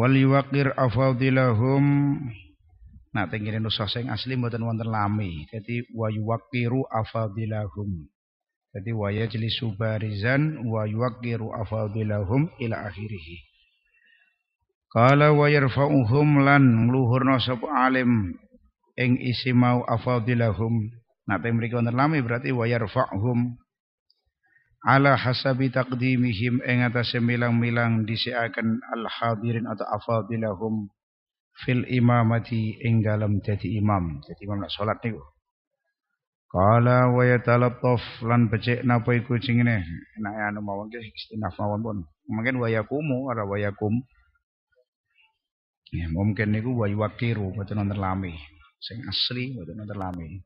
Wali wakir afadilahum nah tenggine nusah sing asli mboten wonten lami wayu wakiru afadilahum waya jelisu barizan wakiru afadilahum ila akhirih Kala wayar fa'uhum lan ngluhurna sapa alim ing isi mau afadilahum. Nate mriki wonten lami berarti wayar fa'uhum ala hasabi taqdimihim ing atase milang-milang disiaken al hadirin atau afadilahum fil imamati ing dalam dadi imam dadi imam nak salat niku qala wa yatalattaf lan becik napa iku jengene enak ya, anu mawon ki istinaf mawon pun mungkin wa yakumu ora wa yakum ya mungkin niku wa yuwakiru boten nonton lami sing asli boten nonton lami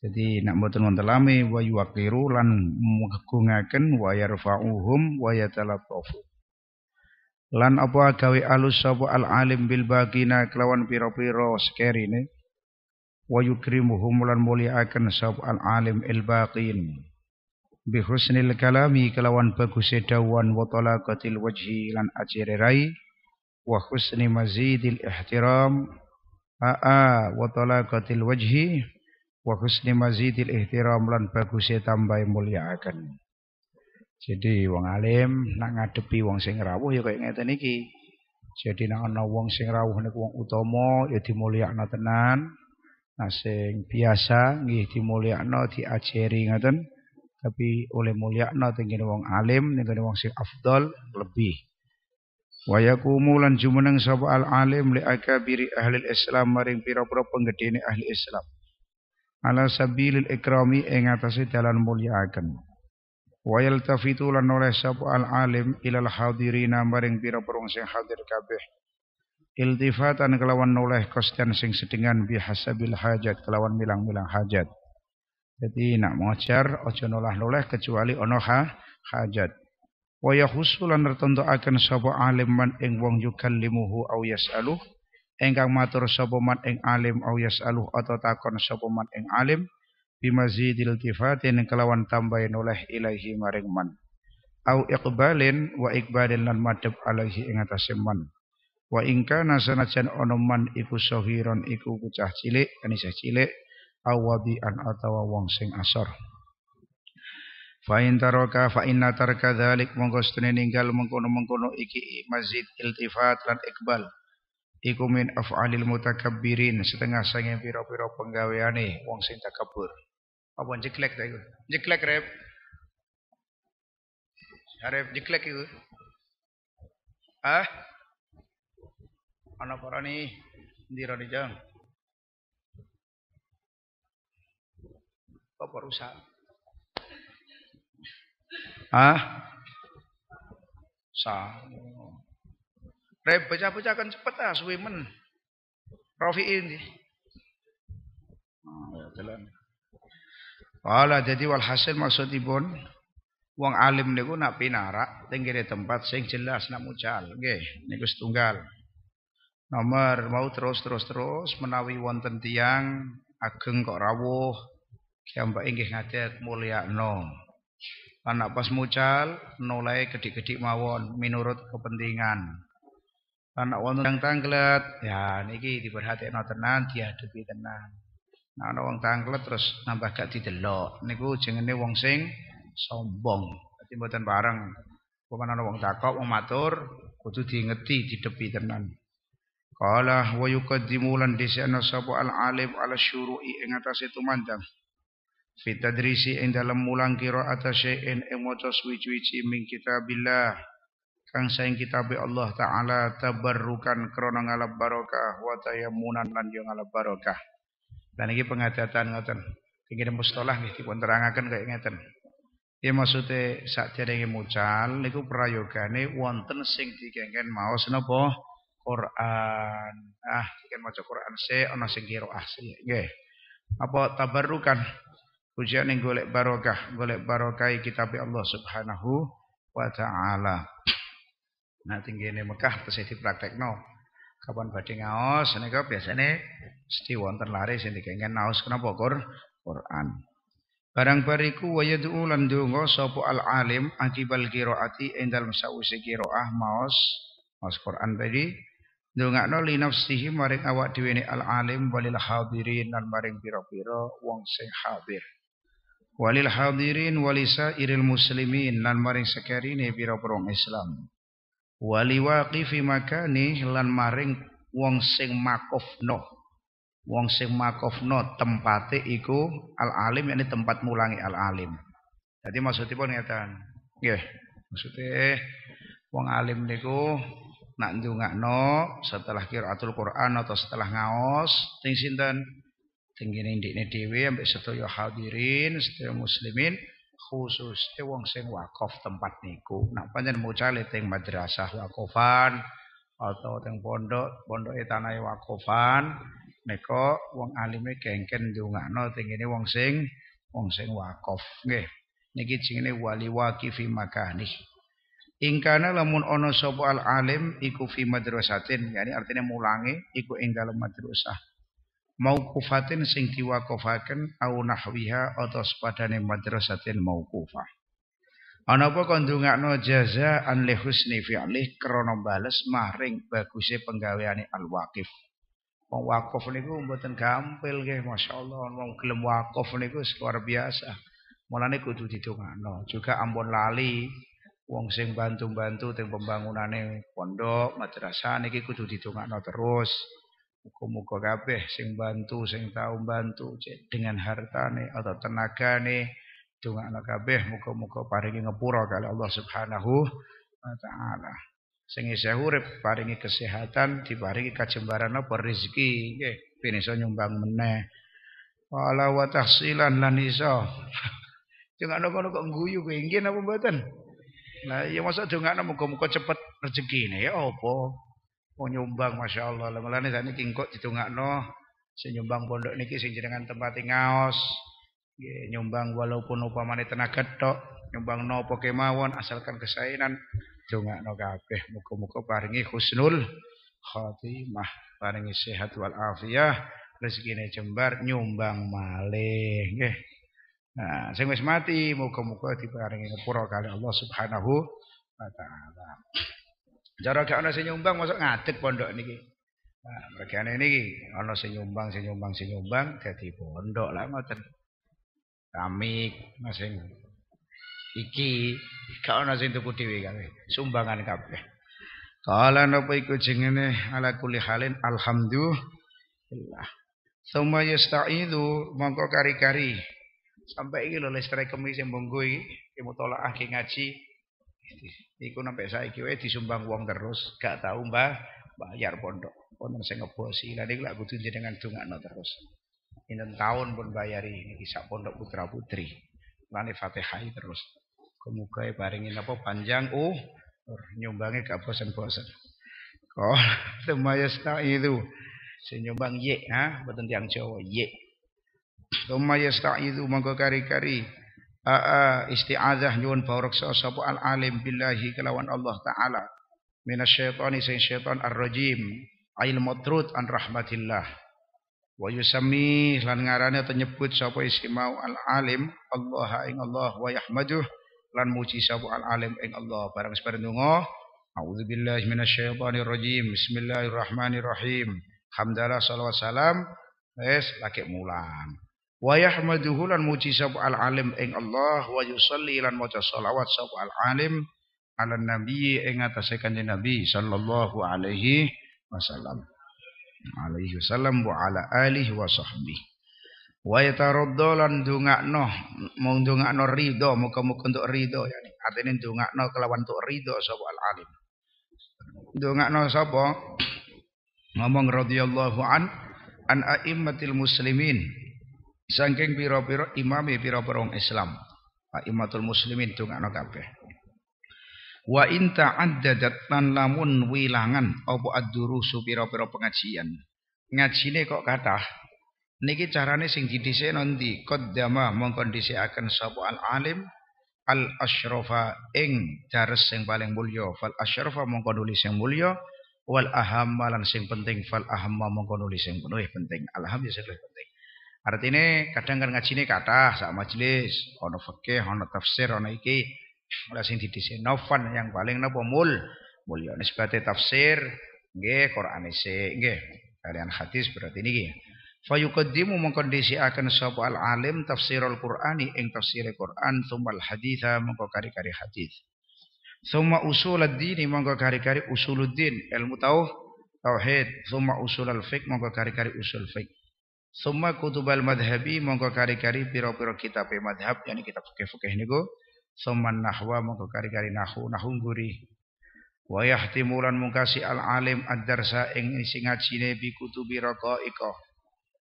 jadi nak mboten wonten lami wa yuqiru lan ngagungaken wa yarfa'uhum wa yatalathafu. Lan apa gawe alus sapa al alim bil bagina kelawan pira-pira sekerine wa yukrimuhum lan muliaaken sapa al alim il baqin. Bi husnil kalami kelawan baguse dawan wa talaqatil wajhi lan ajire rai wa husni mazidil ihtiram aa wa talaqatil wajhi wa husni mazidil ihtiram lan bagusé tambahi akan Jadi wong alim nak ngadepi wong sing rawuh ya kaya ngeten iki. Jadi nak ana wong sing rawuh niku wong utama ya dimulyakna tenan. Nah sing biasa nggih dimulyakna diajeri ngoten. Tapi oleh mulyakna tenggene wong alim tenggene wong sing afdal lebih. Wa yakumu lan jumeneng sapa al alim li akabiri ahli Islam maring pira-pira penggedene ahli Islam ala sabilil ikrami ing atase dalan mulyaaken wa yaltafitu lan oleh sapa al alim ilal hadirina maring pira perung sing hadir kabeh iltifatan kelawan noleh kosten sing sedengan bihasabil hajat kelawan milang-milang hajat jadi nak mengajar ojo nolah-noleh kecuali onoha hajat wa yakhusulan tertentu akan sapa alim man ing wong yukallimuhu au yas'aluh engkang matur sapa man ing alim au yasaluh atau takon sapa man ing alim bimazidil kifatin kelawan tambahin oleh ilahi maring man au iqbalin wa iqbalin lan madhab alaihi ing atase man wa ingka nasanajan ono man iku sahiron iku bocah cilik anisah cilik awabi an atawa wong sing asor fa in taraka fa inna tarka dzalik mongko ninggal mengkono-mengkono iki mazid iltifat lan iqbal iku min af'alil mutakabbirin setengah sange pira-pira penggaweane wong sing takabur apa jeklek ta iku jeklek rep arep jeklek iku ah ana parani ndira ni jang apa rusak ah sah Rebe baca baca kan cepet ah suwe men. ini. iki. Oh, jalan. Wala jadi walhasil maksudipun wong alim niku nak pinarak tenggiri tempat sing jelas nak mucal nggih niku setunggal. Nomor mau terus terus terus menawi wonten tiang ageng kok rawuh kiambak inggih mulia no Anak pas mucal nolai gedik-gedik mawon minurut kepentingan anak wonten yang tangklet ya niki no oh, tenan dihadapi tenan nah ana wong terus nambah gak didelok niku nih wong sing sombong dadi mboten bareng pemana wong takok wong matur kudu diingeti didepi tenan qala wa yuqaddimu lan disana sapa al alim al syuru'i ing atase tumandang fi tadrisi ing dalem mulang qira'ata syai'in ing maca suwi-suwi min kitabillah kang kita kitabe Allah taala tabarukan krana ngalap barokah wa tayammunan lan yo ngalap barokah dan iki pengajatan ngoten iki mustalah nggih dipun terangaken kaya ngeten Ya maksude sakderenge mucal niku prayogane wonten sing dikengken mau napa Quran. Ah, kan maca Quran se ana sing qiraah se. Nggih. Apa tabarukan? pujian ning golek barokah, golek barokah kitab Allah Subhanahu wa taala. Nah ini Mekah praktek no. Kapan badi ngaos nika biasane mesti wonten lari sini Kengen ngaos kenapa kor? Quran. Barang bariku wa yadu'u lan donga al alim akibal kiroati indal musawisi kiro'ah maos maos Quran tadi no li nafsihi maring awak diwini al alim walil hadirin lan maring biro-biro wong sing hadir. Walil hadirin walisa iril muslimin lan maring sekerine biro-biro Islam. Wali waliwaqifi makani lan maring wong sing makofno wong sing makofno tempate iku al alim yakni tempat mulangi al alim jadi maksudipun ngeten nggih maksudnya wong alim niku nak ngakno setelah qiraatul Quran atau setelah ngaos ting sinten teng kene dewi ambek setuju hadirin setuju muslimin khusus e wong sing wakaf tempat niku nah pancen mucale teng madrasah wakofan atau teng pondok pondok e tanah wakofan neko wong alime kengken dungakno teng ini wong sing wong sing wakaf nggih niki jenenge wali waqifi makani ingkana lamun ono sopo al alim iku fi madrasatin yani artinya mulangi iku ing dalam madrasah mauqufatin sing diwakofaken au nahwiha atau sepadane madrasatin mauqufah. Ana apa kandungakno jazaan li husni fi'lih krana bales maring baguse penggaweane al-waqif. Wong wakaf niku mboten gampil nggih masyaallah wong gelem wakaf niku luar biasa. Mulane kudu didongakno. Juga ampun lali wong sing bantu-bantu teng pembangunane pondok, madrasah niki kudu didongakno terus. Muka-muka kabeh sing bantu, sing tahu bantu dengan harta nih atau tenagane dongakno kabeh muka-muka paringi ngepura kali Allah Subhanahu wa taala. Sing isih urip paringi kesehatan, diparingi kajembaran apa rezeki, nggih, ben nyumbang meneh. Wala wa tahsilan lan iso. Dongakno kono kok ngguyu kuwi apa napa nah Lah ya masa dongakno muga-muga cepet nih, ya apa? mau oh, nyumbang masya Allah. Lama-lama saya ini kingkok no Saya nyumbang pondok niki sing jenengan tempat ngaos. Ya, nyumbang walaupun upamane tenaga tok, nyumbang no kemawon asalkan kesainan no kabeh muka muka paringi husnul mah paringi sehat wal afiyah, gini jembar nyumbang maling nggih. Nah, sing wis mati muka muga diparingi pura kali Allah Subhanahu wa taala. Cara gak ana sing nyumbang masuk ngadeg pondok niki. Nah, ini, niki ana sing nyumbang, sing nyumbang, sing nyumbang dadi pondok lah ngoten. Kami masing iki gak ana sing tuku dhewe kabeh, sumbangan kabeh. Kala nopo iku jengene ala kuli halin alhamdulillah. Suma itu mongko kari-kari sampai iki lho listrik kemis yang monggo iki kemutolaah ki ngaji. Iku sampai saya wae disumbang uang terus, gak tahu mbah bayar pondok. pondok saya ngebosi. Lah gak butuh jadi tunggak dongakno terus. ini tahun pun bayari ini kisah pondok putra putri. Lane fatihai terus. Kemuka e barengin apa panjang oh uh, nyumbangnya gak bosan-bosan. Oh, temayasta itu. Senyumbang ye, ha, betul tiang cowok ye. Tumayasta itu mangkuk kari-kari isti'adzah nyuwun bawreksa sapa al alim billahi kelawan Allah taala minasyaitani sing syaitan ar-rajim ail matrud an rahmatillah wa yusammi lan ngarane atau nyebut sapa isimau al alim Allah ing Allah wa yahmaduh lan muji sapa al alim ing Allah barang sebar ndonga auzubillahi minasyaitonir rajim bismillahirrahmanirrahim hamdalah salawat salam wis lagi mulang wa yahmaduhu lan muji sapa al alim ing Allah wa yusalli lan maca selawat sapa al alim ala nabi ing atase kanjeng nabi sallallahu alaihi wasallam alaihi wasallam wa ala alihi wa sahbihi wa yataradda lan dongakno mung dongakno ridho muga-muga entuk ridho ya artine dongakno kelawan entuk ridho sapa al alim dongakno sapa ngomong radhiyallahu an an aimmatil muslimin Sangking piro-piro imami piro-piro Islam. Imatul muslimin tidak ada Wa inta addadat lan lamun wilangan apa ad-durusu piro-piro pengajian. Ngajine kok kata, Niki carane sing didise nanti qaddama mengkondisi akan sapa al-alim al ashrofa ing dares sing paling mulio, fal ashrofa mengkondisi sing mulio, wal ahamma lan sing penting fal ahamma mengkondisi sing penuh penting alhamdulillah penting Artinya kadang kan ini kata sama majelis, ono fakih, ono tafsir, ono iki. Mulai sing di novan yang paling nopo mul mulya nisbati tafsir nge, Quran sik nge, Kalian hadis berarti niki. Fayuqaddimu mengkondisi akan sebuah al alim al Qur'ani ing tafsir al Qur'an tumal haditha mengko kari-kari hadis. Summa usul ad-dini mongko kari-kari ad-din, ilmu tauh tauhid, Thumma usul al-fiqh mongko kari-kari usul fiqh. Summa kutubal madhabi mongko kari-kari piro-piro kitab madhab yani kita fikih-fikih niku summa nahwa mongko kari-kari nahu nahungguri. guri wa yahtimulan mungkasi al alim ad-darsa ing isi ngajine bi kutubi iko.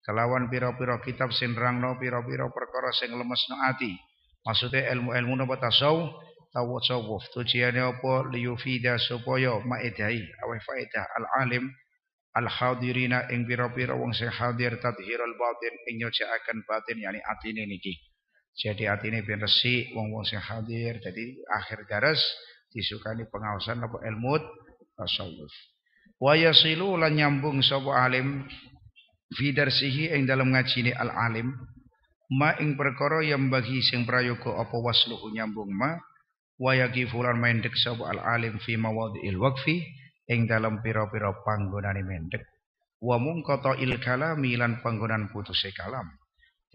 kelawan piro-piro kitab sinrang rangno piro-piro perkara sing no ati maksudnya ilmu-ilmu napa tasawuf tasawuf tujuane apa liyufida supaya maedai awai faedah al alim al hadirina ing pira-pira wong sing hadir tadhirul batin ing nyuciaken batin yani atine niki jadi atine ben resik wong-wong sing hadir jadi akhir garas disukani pengawasan apa ilmu tasawuf wa yasilu lan nyambung sapa alim fi darsihi ing dalam ngajine al alim ma ing perkara yang bagi sing prayoga apa wasluhu nyambung ma wa yaqifu lan main sapa al alim fi mawadhi'il waqfi ing dalam pira-pira panggonane mendek wa koto il kalami lan panggonan putus kalam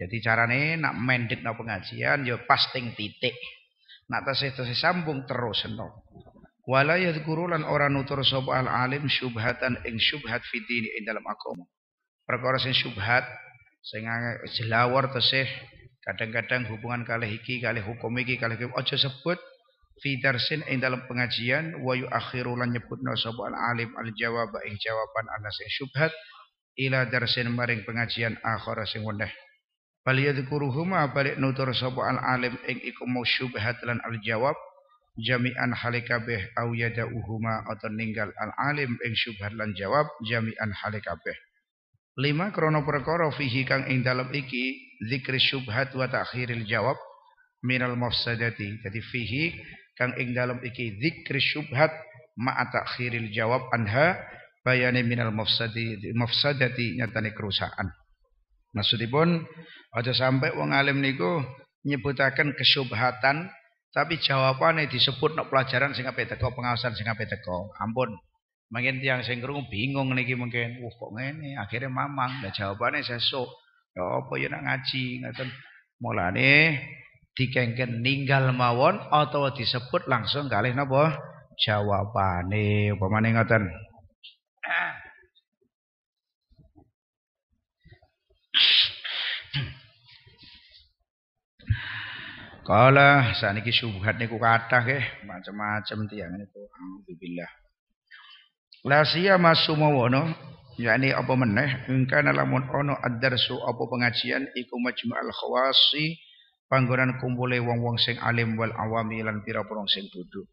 jadi carane nak mendek nak pengajian ya pasting titik nak tasih tasih sambung terus no wala yadhkuru lan orang nutur sapa al alim syubhatan ing syubhat fitini ing dalam akom. perkara sing syubhat sing jelawar tasih kadang-kadang hubungan kali iki kali hukum iki kalih aja sebut fi darsin ing dalam pengajian wa yuakhiru lan nyebutna sapa al alim al jawab ing jawaban anas sing syubhat ila darsin maring pengajian akhara sing weneh bal yadhkuruhuma balik nutur sapa al alim ing iku mau syubhat lan al jawab jami'an halikabeh au yada'uhuma atau ninggal al alim ing syubhat lan jawab jami'an halikabeh lima krono perkara fihi kang ing dalam iki zikri syubhat wa ta'khiril jawab minal mafsadati jadi fihi kang ing dalam iki zikri syubhat ma takhiril jawab anha bayani minal mafsadi mafsadati nyatane kerusakan maksudipun aja sampai wong alim niku nyebutaken kesyubhatan tapi jawabane disebut nak pelajaran sing ape teko pengawasan sing ape teko ampun mungkin tiang sing krungu bingung niki mungkin wah kok ngene akhirnya mamang lah jawabane sesuk ya apa ya nak ngaji ngaten mulane dikengken ninggal mawon atau disebut langsung kali napa jawabane upamane ngoten Kala saniki subhat niku kathah nggih, macam-macam tiyang niku. Alhamdulillah. La siyama sumawana, yakni apa meneh ingkang lamun ana ad-darsu apa pengajian iku al khawasi panggonan kumpule wong-wong sing alim wal awami lan pira-pira sing bodho.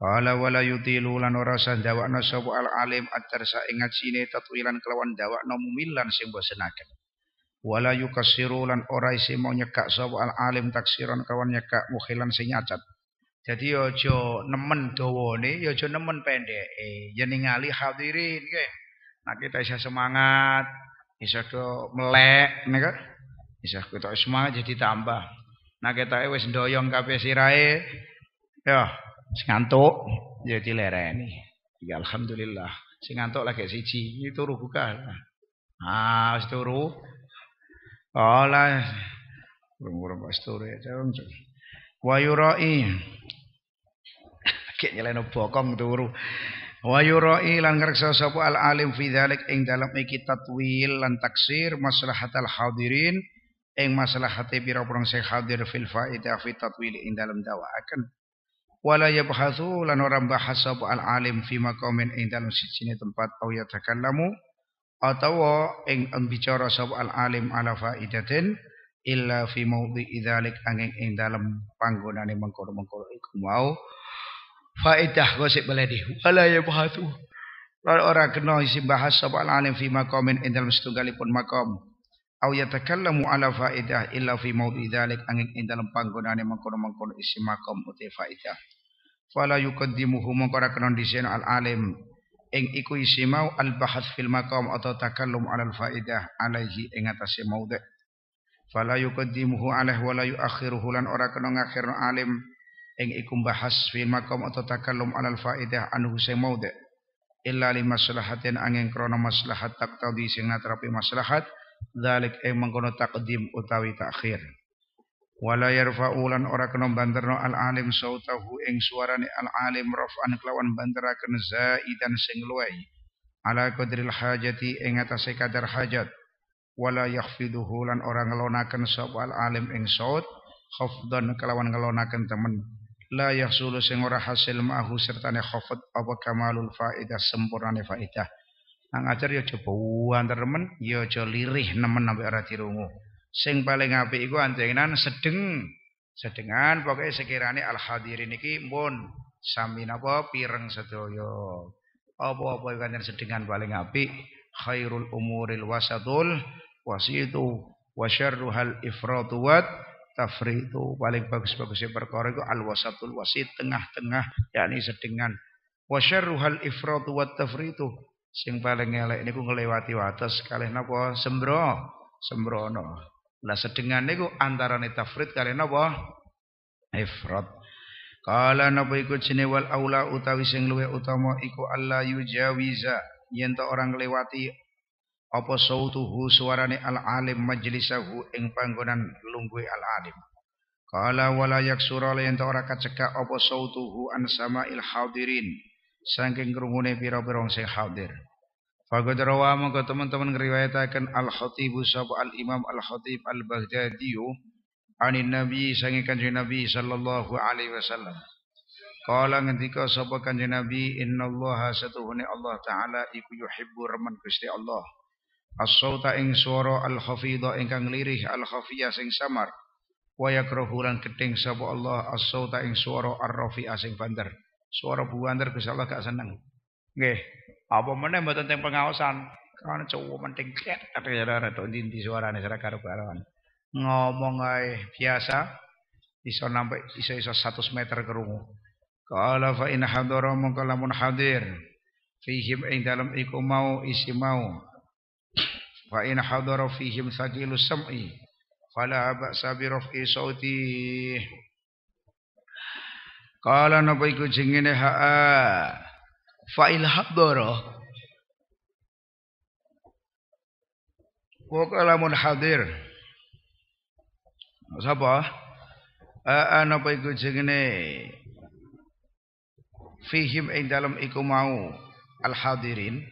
Kala wala yutilu lan ora sandawakna sapa al alim atarsa ing ngatsine tatwilan kelawan dawakna mumilan sing bosenaken. Wala yukasiru lan ora isi mau nyekak sapa al alim taksiran kawan nyekak muhilan sing nyacat. Jadi ojo nemen dawane, ojo ya nemen pendeke. Ya ningali hadirin nggih. Nah kita isa semangat, isa do melek nggih bisa ketok semangat jadi tambah. Nah kita wis doyong kabeh rai, Ya, sing ngantuk jadi ya lereni Ya alhamdulillah. Sing ngantuk lagi siji, itu turu buka. Ah, wis turu. Ola burung-burung wis turu ya. Wa yurai. Kek nyeleno bokong turu. Wa yurai lan ngreksa sapa al alim fi dzalik ing dalam iki tatwil lan taksir maslahatal hadirin ing masalah hati biro purang sing hadir fil faidah fi tatwil ing dalam walau wala yabhathu lan orang bahas sapa al alim fi maqamin ing dalam sijine tempat au yatakallamu atau ing bicara sapa al alim ala faidatin illa fi maudhi idzalik angin ing dalam panggonane mengkono-mengkono iku mau faidah gosip beledi wala yabhathu lan ora kena isi bahas sapa al alim fi maqamin ing dalam setunggalipun maqam au yatakallamu ala faidah illa fi maudhi dzalik angin ing dalam panggonane mengkono-mengkono isi makam uti faidah fala yuqaddimuhu mongko ora kena disen al alim ing iku isi mau al bahath fil maqam atau takallum ala al faidah alaihi ing atase maudhi fala yuqaddimuhu alaih wala yuakhiruhu lan ora kena ngakhirno alim ing iku bahas fil maqam atau takallum ala al faidah anhu sing maudhi illa li maslahatin angin krana maslahat tak di sing natrapi maslahat dalik ing mengkono takdim utawi takhir wala yarfa'ulan ora kena banterno al alim sautahu ing suarane al alim rafa'an kelawan kena zaidan sing luwai. ala qadril hajati ing atase kadar hajat wala yakhfiduhu lan ora ngelonaken sapa al alim ing saut khafdan kelawan ngelonaken temen la yahsulu sing ora hasil ma'ahu sertane khafd apa kamalul faidah sampurnane faidah Nang ajar ya coba, buanter nemen, ya aja lirih nemen sampai orang dirungu. Sing paling apik iku anjenan sedeng. Sedengan pokoke sekirane al hadirin iki mun sami napa pireng sedaya. Apa-apa kanjen sedengan paling apik khairul umuril wasatul wasitu wa syarruhal ifratu wat tafritu paling bagus-bagusnya perkara itu al wasatul wasit tengah-tengah yakni sedengan wa syarruhal ifratu wat tafritu Sing paling elek niku ngelewati wates kalih napa sembro sembrono. Lah sedengan niku antarane tafrid kalih nopo ifrat. Kala nopo ikut jenenge wal aula utawi sing luwih utama iku alla yujawiza yen ta orang ngelewati apa sautuhu suarane al alim majlisahu ing panggonan lungguh al alim. Kala wala yaksura yen ta ora kacekak apa sautuhu an il hadirin saking krungune pira-pira sing hadir. Faqad rawa mongko teman-teman ngriwayataken Al-Khatib sapa Al-Imam Al-Khatib Al-Baghdadi anin Nabi saking kanjeng Nabi sallallahu alaihi wasallam. Kala ngendika sapa kanjeng Nabi innallaha satuhune Allah taala iku yuhibbu remen Gusti Allah. As-sauta ing swara al-khafidha ingkang lirih al-khafiyah sing samar. Wa yakrahu lan gedeng sapa Allah as-sauta ing swara ar-rafi'ah sing bandar. Suara buanter Gusti Allah gak seneng. Nggih. Apa meneh mboten teng pengaosan. Kan cowok penting ket kate jarane to ndi suarane sira karo karoan. Ngomong ae biasa iso nampak iso iso 100 meter kerungu. Kalau fa in hadara mongko lamun hadir fihim ing dalam iku mau isi mau. Fa in hadara fihim saqilu sam'i fala ba'sa bi raf'i sautih. Kala napa iku jengene ha'a fa'il hadara. Wa kalamun hadir. Sapa? A'a napa iku jengene fihim ing dalam iku mau al hadirin.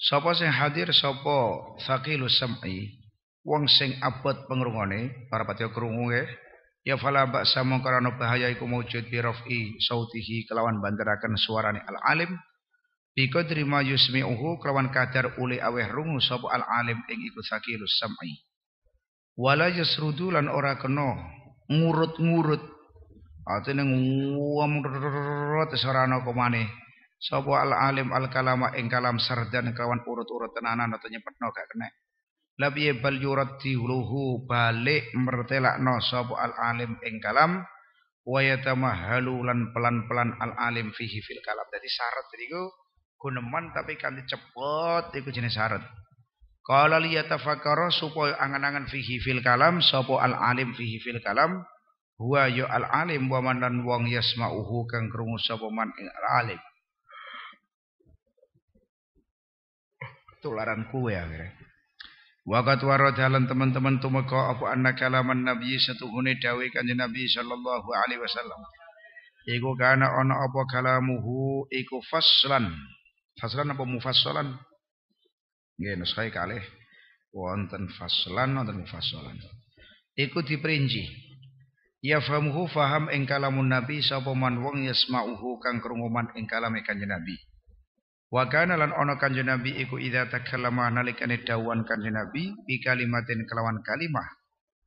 Sapa sing hadir sapa thaqilus sam'i wong sing abot pengrungone para patya krungu nggih. Ya fala ba'sa mungkarana bahaya iku mujud bi raf'i sautihi kelawan banderakan suarane al alim bi qadri ma yusmi'uhu kelawan kadar uli aweh rungu sapa al alim ing iku sakilus sam'i wala yasrudu lan ora kena ngurut-ngurut atene ngurut ora ana komane sapa al alim al kalama ing kalam sardan kelawan urut-urut tenanan atau nyepetno gak kena labiye bal yuraddiluhu balik mertelak no sabu al alim ing kalam wa mahalulan lan pelan-pelan al alim fihi fil kalam. Jadi syarat ku guneman tapi kanthi cepot iku jenis syarat. Kalau lihat liyatafakkara supaya angan-angan fihi fil kalam sabu al alim fihi fil kalam huwa yo ya al alim wa manan wong uhu kang krungu sapa man ing al alim. Tularan kuwe akhirnya. Wagat warad halan teman-teman tumeka apa anna kalaman nabi satuhune dawe kanjeng nabi sallallahu alaihi wasallam. Iku kana ana apa kalamuhu iku faslan. Faslan apa mufassalan? Nggih nusai kalih wonten faslan wonten mufassalan. Iku diperinci. Ya famuhu faham ing kalamun nabi sapa man wong yasmauhu kang krungu man ing kanjeng nabi. Wa kana lan ana kanjeng Nabi iku idza takallama nalikane dawuhan kanjeng Nabi bi kalimatin kelawan kalimah.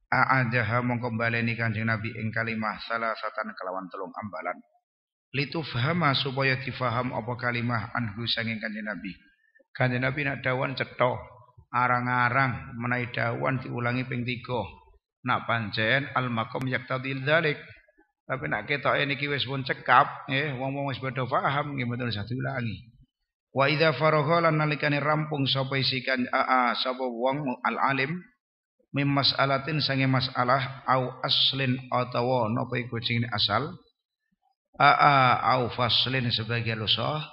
A'adaha mongko baleni kanjeng Nabi ing kalimah salah satan kelawan telung ambalan. Litufhama supaya difaham apa kalimah anhu sanging kanjeng Nabi. Kanjeng Nabi nak dawuhan cetok arang-arang menawi dawuhan diulangi ping 3. Nak pancen al maqam yaqtadil dzalik. Tapi nak ketoke niki wis pun cekap, eh wong-wong wis padha paham nggih mboten satu diulangi. Wa idza faragha lan nalikane rampung sapa isikan aa sapa wong al alim mim mas'alatin sange masalah au aslin atawa napa iku jenenge asal aa au faslin sebagai lusah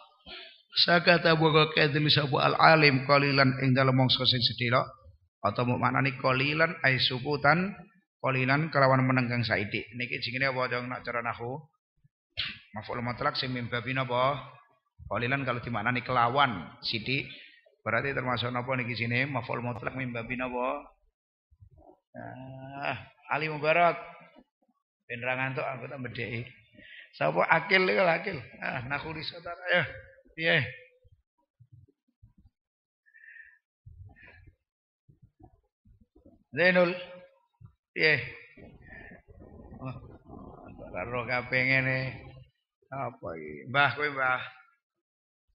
sakata boga kadil sapa al alim qalilan ing dalem wong sing sedhela atau nih qalilan ai suputan qalilan kelawan menenggang saithik niki jenenge apa dong nak cara nahu maf'ul mutlak sing mim babin apa Qalilan kalau nih kelawan Sidi berarti termasuk nopo niki sini maf'ul mutlak mimba bina napa? Ah, Ali Mubarak penerangan tuh aku tak berdei Sapa akil legal akil. Ah, nakuri saudara ya. iya Zainul. iya Oh, ora pengen nih Apa ini bah kowe, bah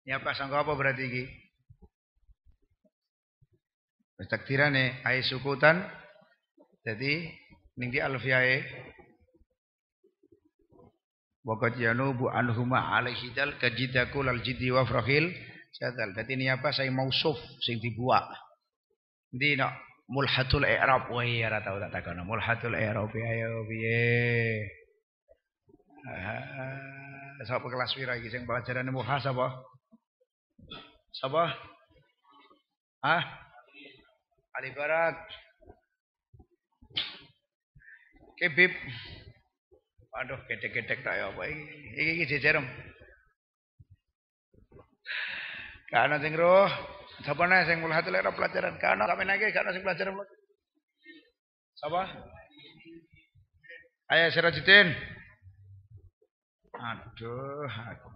Ya prasangka apa berarti iki? Wis takdirane ai sukutan dadi ning di alfiyae waqad yanubu anhuma alaihi dal kajidakul al jiddi wa frahil sadal dadi ini apa saya mausuf sing dibuat. ndi nak mulhatul i'rab wa ya ra tau tak takono mulhatul i'rab ayo iya, iya, piye ah sapa kelas wira iki sing pelajarane muhasabah Siapa? Hah? Ali Barat. Kebib. Aduh, gedek-gedek tak ya apa ini. Ini, ini jejerem. Karena sing roh, sapa nih sing mulai hati pelajaran. Karena kami nage, karena sing pelajaran. Siapa? Ayah Sirajuddin. Aduh, aku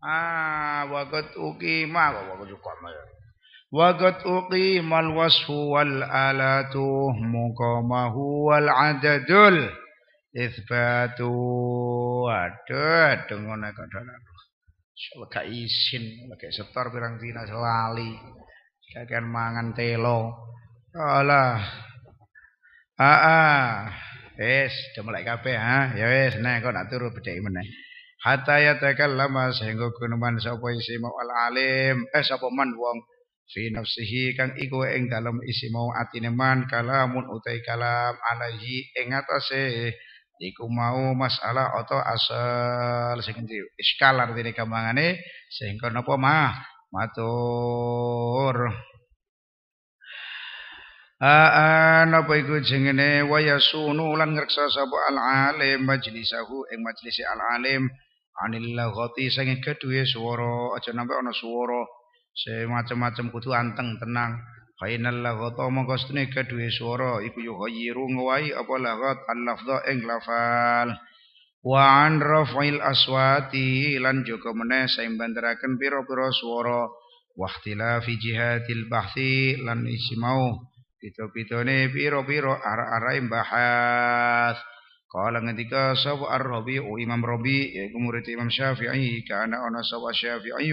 Ah, waqat uqima waqat uqima Waqat uqima alwasfu wal alatu muqamahu wal adadul isbatu Aduh, dengone kadal aduh. Sebagai isin, sebagai setor pirang dina selali. Kakan mangan telo. Alah. Ah, ah. Wis, cemlek kabeh ha. Ya wis, nek kok nak turu bedheki meneh. hatta yatakallama sehingga kunuman sapa isi mau al alim eh sapa man wong fi nafsihi kang iku ing dalem isi mau atine man kalamun utai kalam alaihi ing atase iku mau masalah atau asal sing iskal artine kembangane sehingga napa mah matur Aan apa iku jengene waya sunu lan ngreksa sapa al alim majlisahu ing majlisi al alim anil lagoti sing kedue swara aja nampak ana swara semacam-macam kudu anteng tenang Kainal lagoto mongko sune kedue swara iku yo hayiru ngwai apa lagot al lafdha ing lafal wa an aswati lan juga meneh saimbantaraken pira-pira swara wa ikhtilafi jihatil bahthi lan isimau pito-pitone pira-pira ara arai mbahas. Kala ketika sawa ar u oh imam rabi' yaitu murid imam syafi'i kana ana sawa syafi'i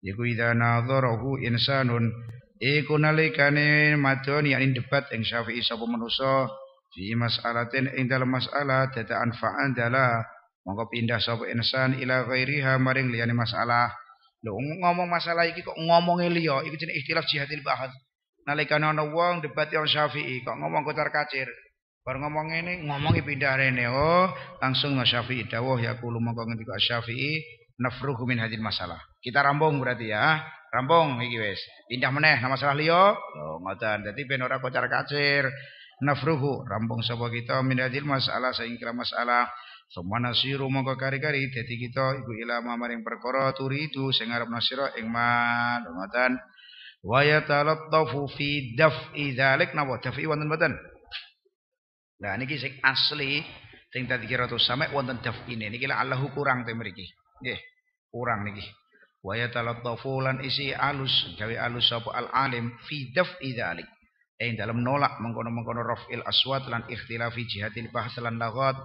yaitu idha nadharahu insanun iku nalikane madon yakni debat yang syafi'i sapa manusia, fi mas'alatin ing dalam mas'alah data fa'an dala maka pindah sapa insan ila ghairiha maring liani masalah lo ngomong masalah iki kok ngomongi liya iku jenis ikhtilaf jihadil bahad nalikane ona wong debat yang syafi'i kok ngomong kutar kacir Baru ngomong ini, ngomongi pindah rene. Oh, langsung nggak Syafi'i dawah ya kulo ngomong ngendika Syafi'i nafruhu min hadil masalah. Kita rambung berarti ya. Ah. Rambung iki wes. Pindah meneh nama masalah liyo, Yo jadi Dadi ben ora kocar kacir. Nafruhu rambung sapa kita min hadil masalah sehingga kira masalah. Sumana siru mongko kari-kari dadi kita iku ila maring perkara turi itu sing arep nasira ing man. Ngoten. Wa fi daf'i dzalik nawa daf'i wonten mboten? Nah niki sing asli sing tadi kira tuh sama wonten daf ini niki lah Allahu kurang teh mriki. Nggih, kurang niki. Wa yatalattafu lan isi alus gawe alus sapa al alim fi daf idzalik. Eh dalam nolak mengkono-mengkono rafil aswat lan ikhtilafi jihatil bahas lan lagot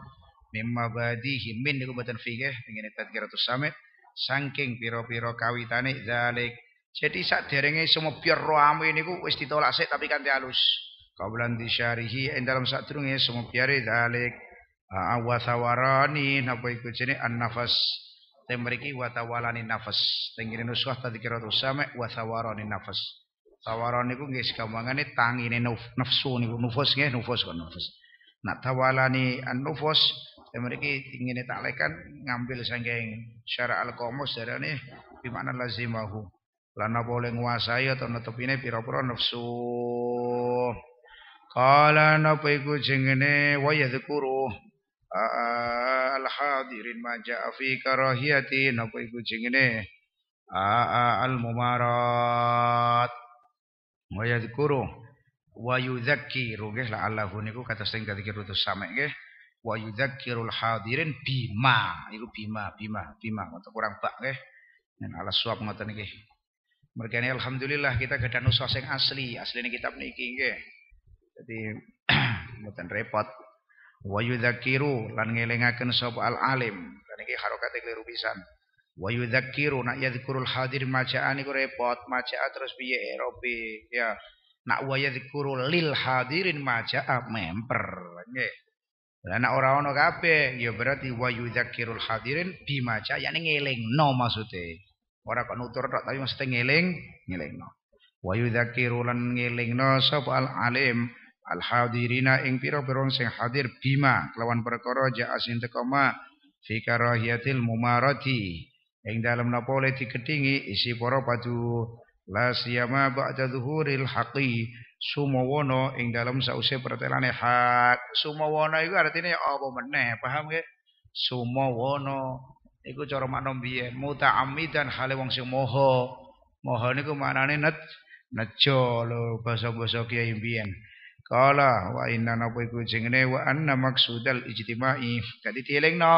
mimma badihi min niku mboten fikih kira tuh sama Sangking piro piro kawitane zalik. Jadi sak derenge semua biar ini niku wis ditolak sik tapi kanthi alus qabla disyarihi. ing dalam sadurunge sumubyare dalik wa sawarani napa iku jenenge an-nafas te mriki nafas tengene nuswah tadhkiratu sama wa sawarani nafas sawaran niku nggih tangi tangine nafsu niku nufus nggih nufus kan nufus nak tawalani an-nufus mriki ingine lekan ngambil saking syara al-qamus darane bimana lazimahu lan apa oleh nguasai atau netepine pira-pira nafsu Qala napa iku jengene wa yadhkuru al hadirin ma ja'a fi karahiyati napa iku jengene al mumarat wa yadhkuru wa yudzakiru nggih la'allahu niku kata sing kadzikir utus same nggih wa yudzakirul hadirin bima iku bima bima bima untuk kurang bak nggih nen alas suap ngoten nggih mergi alhamdulillah kita gadah nusa sing asli asline kitab niki nggih jadi mboten repot. Wa yudzakiru lan ngelingaken sapa al alim. Dan iki harokate keliru pisan. Wa yudzakiru nak yadhkurul hadir macaan iku repot, macaa terus piye eh, robi ya. Nak wa lil hadirin macaa memper. Nggih. Lah nek ora ana kabeh ya berarti wa yudzakirul hadirin bimaca yakni no maksude. Ora kok nutur tok tapi mesti ngeling, ngelingno. Wa yudzakirul lan ngelingno sapa al alim al hadirina ing piro pira sing hadir bima kelawan perkara ja asin tekoma fi karahiyatil mumarati ing dalam napole oleh isi poro padu la siyama ba'da zuhuril haqi sumawana ing dalam sause pertelane hak sumawana iku artine ya apa meneh paham nggih sumawana iku cara makna biyen dan hale wong sing moho moho niku maknane net nejo lho basa-basa kiai biyen Kala wa inna napa iku jengene wa anna maksudal ijtimai. Kadi dielingno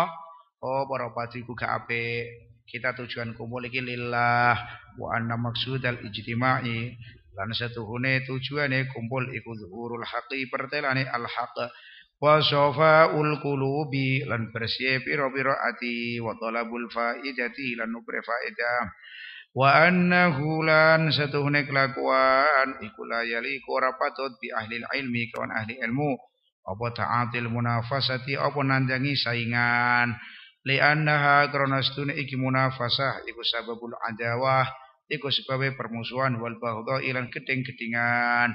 oh para padri ku gak apik. Kita tujuan kumpul iki lillah wa anna maksudal ijtimai. Lan tujuan tujuane kumpul iku zuhurul haqi pertelane al haq wa ul qulubi lan bersih piro-piro ati wa talabul faidati lan nubre faidah wa annahu lan kelakuan iku la di ora patut bi ahli ilmi kawan ahli ilmu apa ta'atil munafasati apa nandangi saingan li annaha karena setune iki munafasah iku sababul adawah iku permusuhan wal ilan keting-ketingan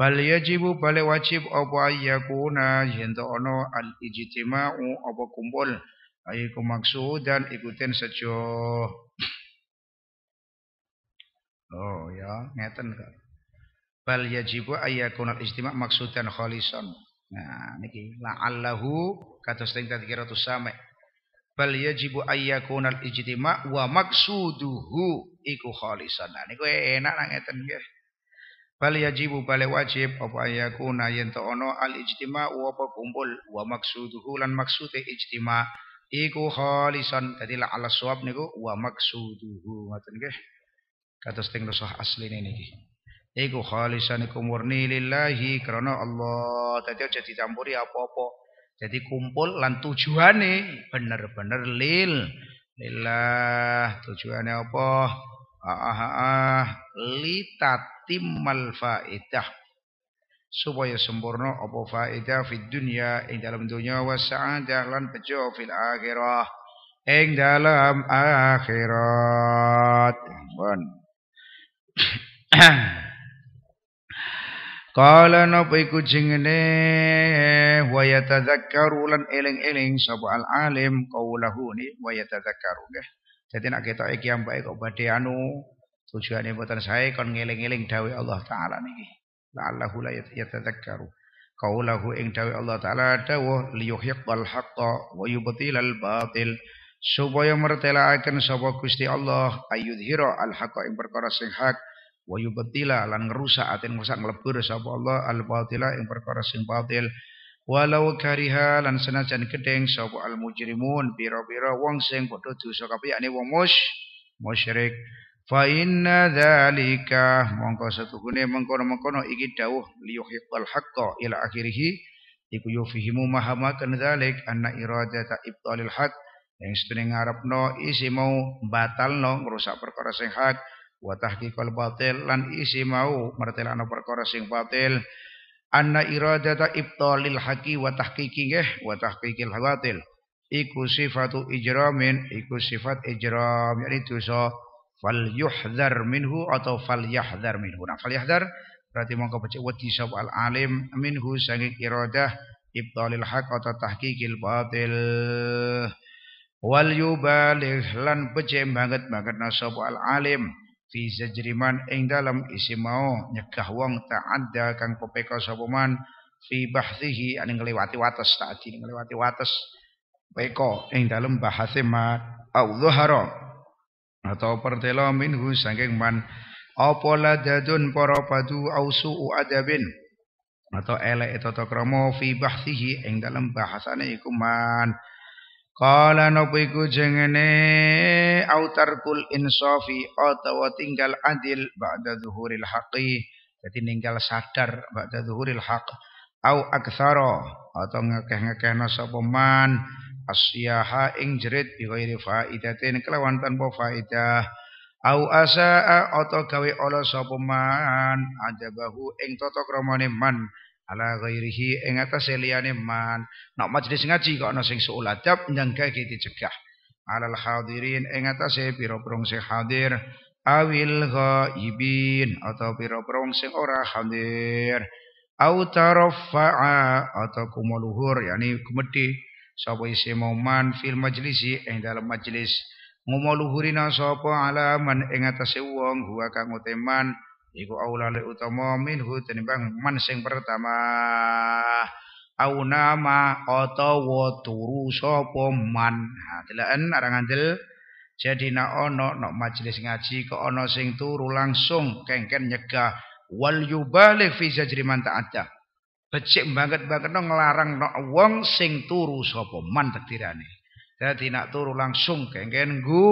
bal yajibu bale wajib apa yakuna yen ono al ijtima'u apa kumpul ayiku maksud dan ikutin sejoh Oh ya, ngeten kok. Bal yajibu ayyakun al istima' maksudan khalisan. Nah, niki la'allahu kata sing tadi kira sampai. Bal yajibu ayyakun al-ijtima' wa maksuduhu iku khalisan. Nah, niku enak nang ngeten nggih. Bal yajibu bale wajib apa ayyakuna yen to ono al-ijtima' wa apa kumpul wa maksuduhu lan maksude ijtima' iku khalisan. Dadi Allah suwab niku wa maksuduhu ngoten nggih kados teng nusah asline niki iku khalisan iku murni lillahi karena Allah dadi aja dicampuri apa-apa jadi kumpul lan tujuane bener-bener lil lillah tujuane apa ah ah ah, ah. litatimmal faidah supaya sempurna apa faedah fid dunya ing dalam dunya wasa'adah lan bejo fil akhirah ing dalam akhirat bon ya Qala napa iku jengene wa yatadzakkaru lan eling-eling sapa al alim qaulahu ni wa yatadzakkaru nggih. Dadi nek ketok iki ambake kok badhe anu tujuane mboten sae kon ngeling-eling dawuh Allah taala niki. La'allahu la yatadzakkaru. Qaulahu ing dawuh Allah taala dawuh liyuhiqqal haqqo wa yubtilal batil supaya mertelaaken sapa Gusti Allah ayudhira al haqqa ing perkara sing hak wa yubtila lan ngerusak atin ngerusak nglebur ya sapa Allah al batila ing perkara sing batil walau kariha lan senajan gedeng sapa al mujrimun pira-pira wong sing padha dosa kabeh wong mus musyrik fa inna dzalika mongko setuhune mengkono-mengkono iki dawuh liyuhiqal haqqo ila akhirih iku yufihimu mahama kan dzalik anna iradata ibtalil haqq yang setune no isi mau no merusak perkara sing hak wa tahqiqal batil lan isi mau martelana perkara sing batil anna iradata ibtalil haqi wa tahqiqi nggih wa tahqiqil batil iku sifatu ijramin iku sifat ijram yakni dosa fal yuhdhar minhu atau fal yahdar minhu nah fal yahdhar berarti mongko becik wedi sapa al alim minhu sanging iradah ibtalil haq atau tahqiqil batil wal yubaligh lan becik banget banget nasab al alim fi zajriman ing dalam isi mau nyegah wong ta'adda kang pepeka sapa man fi bahsihi ane ngliwati wates ta'addi ngliwati wates peko ing dalam bahase ma au dhuhara atau pertelo minhu saking man apa ladadun para padu au su'u adabin atau elek tata krama fi bahsihi ing dalam bahasane iku man Kala nopo iku jengene kul insofi atau tinggal adil ba'da zuhuril haqi. Jadi ninggal sadar ba'da zuhuril haq. Au aktsara atau ngekeh-ngekehna sapa man asyaha ing jerit bi ghairi faidatin kelawan tanpa faidah. Au asaa atau gawe ala sapa man bahu ing tata kramane man ala ghairihi ing atas liyane man nak majelis ngaji kok ana sing suul adab nyanggake dicegah Ala hadirin ing atase pira-pira sing hadir awil ghaibin atau pira-pira sing ora hadir au taraffa'a atau kumaluhur yakni gumedhe sapa isi mau man fil majlisi ing dalam majlis ngumaluhurina sapa ala man ing e wong huwa kang uteman iku aula le utama minhu tenimbang man sing pertama au nama atawa turu sapa man ha telaen arang andel jadina ana nok majelis ngaji ke ana sing turu langsung kengken nyegah wal yubalik fi zajri man ta'adda becik banget banget no ngelarang no wong sing turu sapa man tetirane dadi nak turu langsung kengken nggo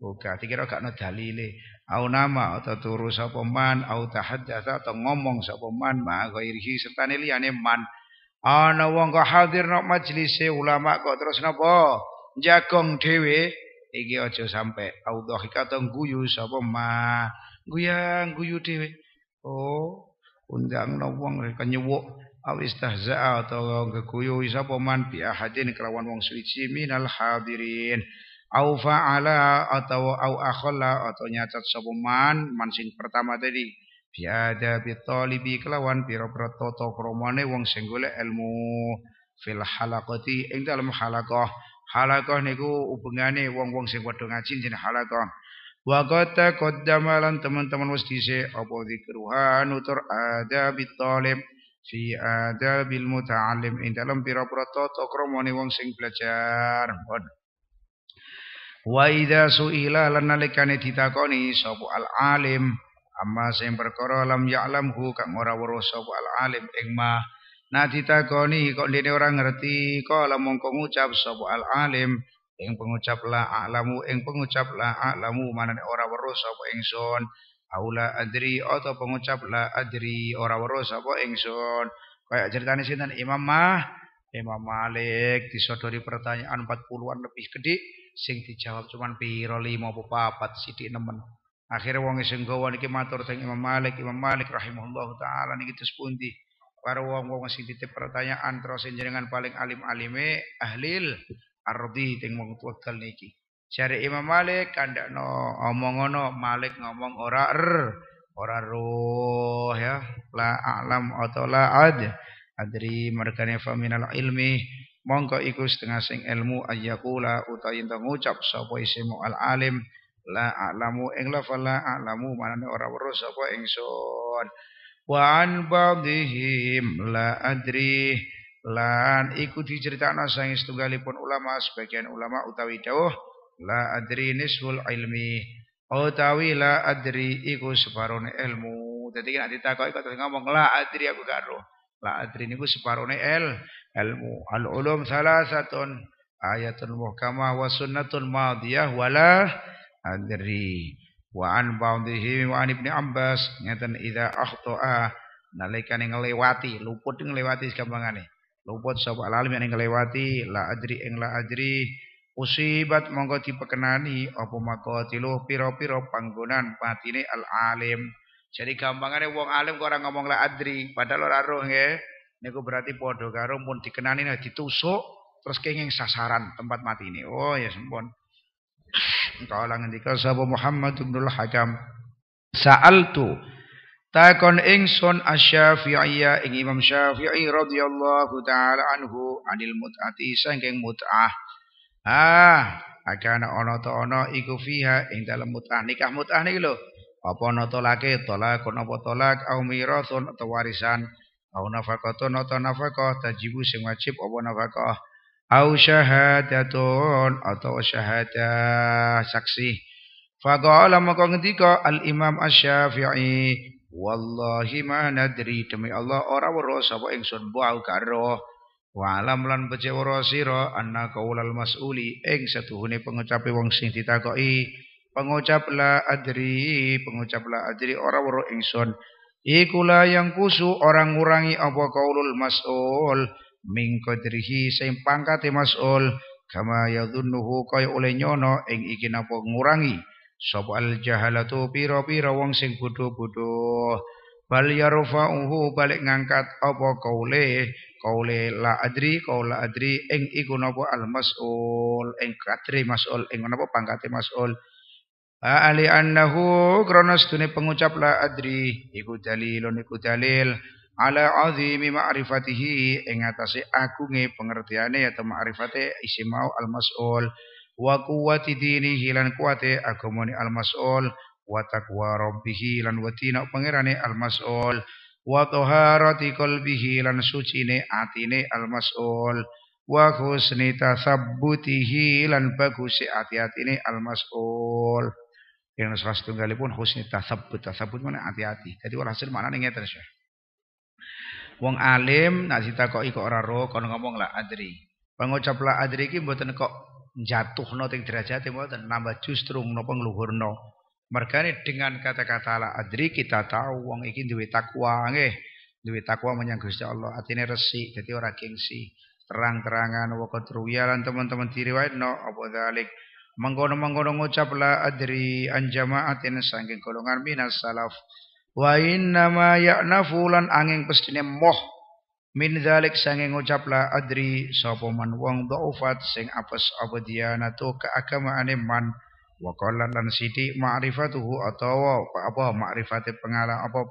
oke. dikira gak no dalile au nama atau turu sapa man au tahaddatsa atau ngomong sapa man ma ghairihi sertane liyane man ana wong kok hadir nang majlis ulama kok terus napa jagong dhewe iki aja sampe au dhahika atau guyu sapa ma guyang guyu dhewe oh undang nang wong kenyuwuk au istahza atau ngeguyu sapa man bi ahadin kelawan wong suci minal hadirin au fa'ala atau au akhalla atau nyacat sapa mansing pertama tadi biada bitalibi kelawan pira-pira tata kramane wong sing golek ilmu fil halaqati ing dalam halaqah halaqah niku hubungane wong-wong sing padha ngaji jeneng halaqah wa qata qaddama lan teman-teman wis dise apa zikruha nutur adabi talib fi adabil muta'allim ing dalam pira-pira tata kromane wong sing belajar bon. Wa idza su'ila lan nalikane ditakoni sapa al alim amma sing perkara lam ya'lamhu kang ora weruh sapa al alim ing ma na ditakoni kok dene ora ngerti lam mongko ngucap sapa al alim ing pengucap la a'lamu ing pengucap la a'lamu manane ora weruh sapa ingsun aula adri atau pengucap la adri ora weruh sapa ingsun kayak ceritane sinten Imam Mah Imam Malik disodori pertanyaan 40-an lebih gede sing dijawab cuman piro lima apa papat sithik nemen akhirnya wong sing gawa niki matur teng Imam Malik Imam Malik rahimahullahu taala niki terus pundi para wong-wong sing titip pertanyaan terus jenengan paling alim-alime ahlil ardi teng wong tuwekal niki Syari Imam Malik kandakno omong ono Malik ngomong ora er ora roh ya la alam atau la ad adri markane faminal ilmi mongko iku setengah sing ilmu ayyakula utawi ngucap sapa isimu al alim la a'lamu ing fala a'lamu manane ora weruh sapa ingsun wa an ba'dihim la adri lan iku diceritakno sang setunggalipun ulama sebagian ulama utawi dawuh la adri nisful ilmi utawi la adri iku separone ilmu dadi nek ditakoki kok ngomong la adri aku gak ini niku separone el ilmu. Al ulum salasatun ayatun muhkamah wa sunnatun madiyah wala adri. Wa an ba'dihi wa an Ibnu ambas ngeten idza akhta'a nalika lewati ngliwati luput sekarang gampangane. Luput sapa alim yang ngelewati la adri ing la adri usibat mongko apu apa piro pira-pira panggonan patine al alim. Jadi gampangane wong alim kok orang ngomong la adri, padahal ora roh nggih. Ya. Niku berarti padha karo pun dikenani nek ditusuk terus kenging sasaran tempat mati ini. Oh ya sempon. Kala ngendika sapa Muhammad bin Hakam sa'altu takon ingsun asy-Syafi'iyya ing Imam Syafi'i radhiyallahu taala anhu anil mut'ati saking mut'ah. Ah, akan ana ta ana iku fiha ing dalam mut'ah nikah mut'ah niki lho apa ana talake talakun apa talak au mirasun atau warisan au nafaqatun atau nafaqah tajibu sing wajib apa nafaqah au syahadatun atau syahadah saksi faqala maka ngendika al imam asy-syafi'i wallahi ma nadri demi Allah ora weruh sapa ingsun bau karo wa alam lan becik weruh sira annaka ulal mas'uli ing setuhune pengucape wong sing ditakoki Pengucaplah adri, pengucaplah adri orang-orang ingsun. Iku la yang kusu orang ngurangi apa kaulul mas'ul min qadrihi sing pangkate mas'ul kama yadhunnuhu kay oleh nyono ing iki napa ngurangi sapa al jahalatu piro pira wong sing bodho-bodho bal yarfa'uhu balik ngangkat apa kaule kaule la adri kaula adri ing iku napa al mas'ul ing kadri mas'ul ing napa pangkate mas'ul Ali annahu krana sedune pengucap la adri iku dalilun iku dalil ala azimi ma'rifatihi arifatihi atase agunge pengertiannya atau ma'rifate isi mau al mas'ul wa quwwati dinihi lan kuwate agamane al mas'ul wa taqwa rabbih lan watina pangerane al mas'ul wa taharati qalbihi lan ne atine al mas'ul wa husni tasabbutihi lan bagusi ati-atine al mas'ul yang salah pun husni tasabut tasabut mana hati-hati. Jadi orang hasil mana nih terus Syekh. Wong alim nak cerita kok orang roh, kau ngomong lah adri. Pengucap lah adri iki mboten kok jatuhno derajat derajate buat nambah justru no. Mereka Mergane dengan kata-kata lah adri kita tahu wong iki duwe takwa nggih. Duwe takwa menyang Gusti Allah, atine resik, dadi ora gengsi. Terang-terangan wa qadruya lan teman-teman no apa dalik mengkono-mengkono la adri an jama'atin saking golongan minas salaf wa inna ma fulan lan angin pesdini moh min sangking ngucap la adri sapa man wong dhaufat sing apes apa dianatu keagamaane man wa kolan lan siti ma'rifatuhu atawa apa ma'rifati pengalaman apa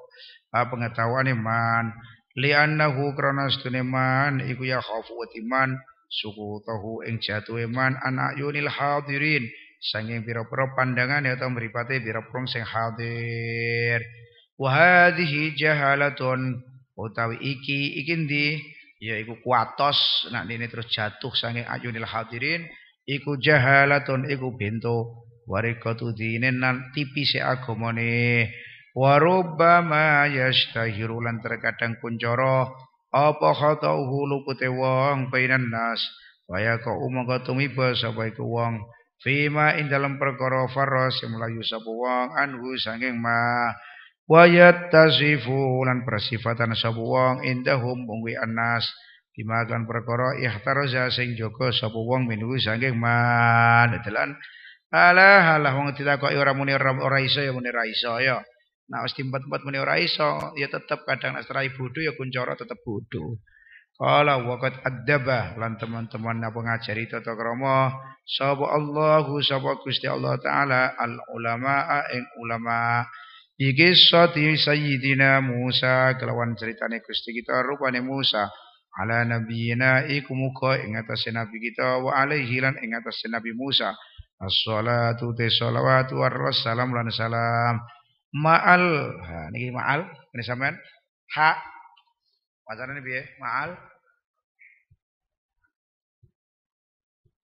pengetahuane man li'annahu krana stune man iku ya khafu iman suku tahu ing jatuh iman anak yunil hadirin sanging pira-pira pandangan ya ta mripate pira-pira sing hadir wa hadhihi jahalatun utawi iki iki ya iku kuatos nak dene terus jatuh sanging ayunil hadirin iku jahalatun iku bento warikatu dinen nan tipise agamane warubama yastahiru lan terkadang kuncoro apa khatauhu lupute wong bainan nas waya ka mongko tumiba sapa iku wong fima ing dalam perkara faras yang melayu sapa wong anhu sanging ma waya tasifu lan persifatan sapa wong indahum bungwi anas dimakan perkara ihtaraza sing joko sapa wong minhu sanging ma dalan ala halah wong ditakoki ora ya, muni ora iso ya muni ra iso ya Nah, wis dimpet-empet muni ora iso, ya tetep kadang nek serai bodho ya kuncara tetep bodho. Qala waqad addaba lan teman-teman apa ngajari tata krama sapa Allahu sapa Gusti Allah taala al ulama ing ulama bi kisati sayyidina Musa kelawan ceritane Gusti kita rupane Musa ala nabiyina iku muka ing atase nabi kita wa alaihi lan ing atase nabi Musa as-salatu wabarakatuh. salawatu salam lan salam ma'al Nah, ini ma'al ini sampean ha ini biye. ma'al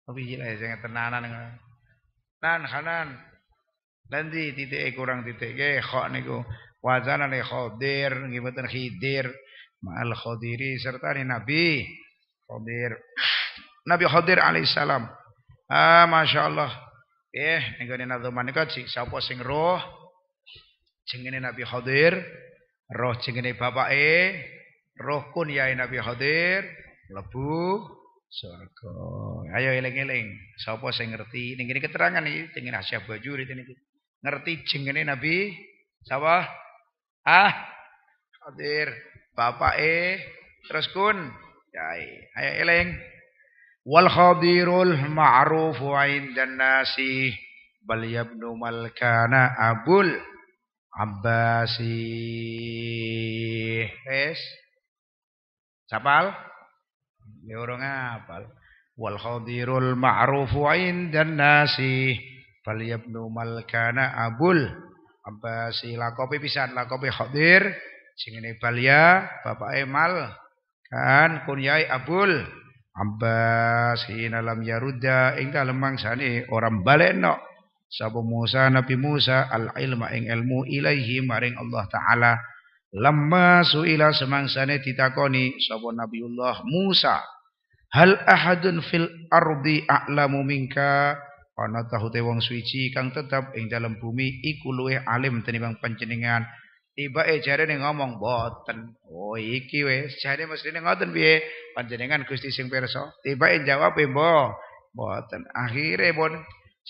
Tapi oh, piye lah ya, sing tenanan nan hanan nanti titik kurang titik ge ku. Wajan wacanane ya, khodir. nggih betul khidir ma'al khodiri. serta nabi Khodir. nabi Khodir alaihissalam ah masyaallah eh niku nina dhuman niku Siapa sing roh Jengene Nabi Khadir, roh jengene bapake, roh kun yae Nabi Khadir, lebu surga. Ayo eling-eling, sapa sing ngerti? Ning kene keterangan iki tengene Asya Bajuri iki Ngerti jengene Nabi sapa? Ah Khadir, bapake terus kun yae. Ayo eling. Wal khadirul ma'rufu 'indan nasi bal yabnu malkana abul Abbasi. Es, Sapal? Ya orang apal. Wal khadirul ma'rufu 'indan nasi fal mal kana abul Abbasi lakopi pisan lakopi khadir sing ini balia ya, bapak mal kan kunyai abul Abbas nalam lam yarudda ing dalem mangsane orang balekno Sabu Musa Nabi Musa al ilma ing ilmu ilaihi maring Allah taala lama suila semangsane ditakoni sabu Nabiullah Musa hal ahadun fil ardi a'lamu minka ana tahu tewang suici kang tetap ing dalam bumi iku luwe alim tenimbang panjenengan tibake jarene ngomong boten oh iki wis jarene mestine ngoten piye panjenengan Gusti sing pirsa tibake jawab e mbo boten akhire pun bon.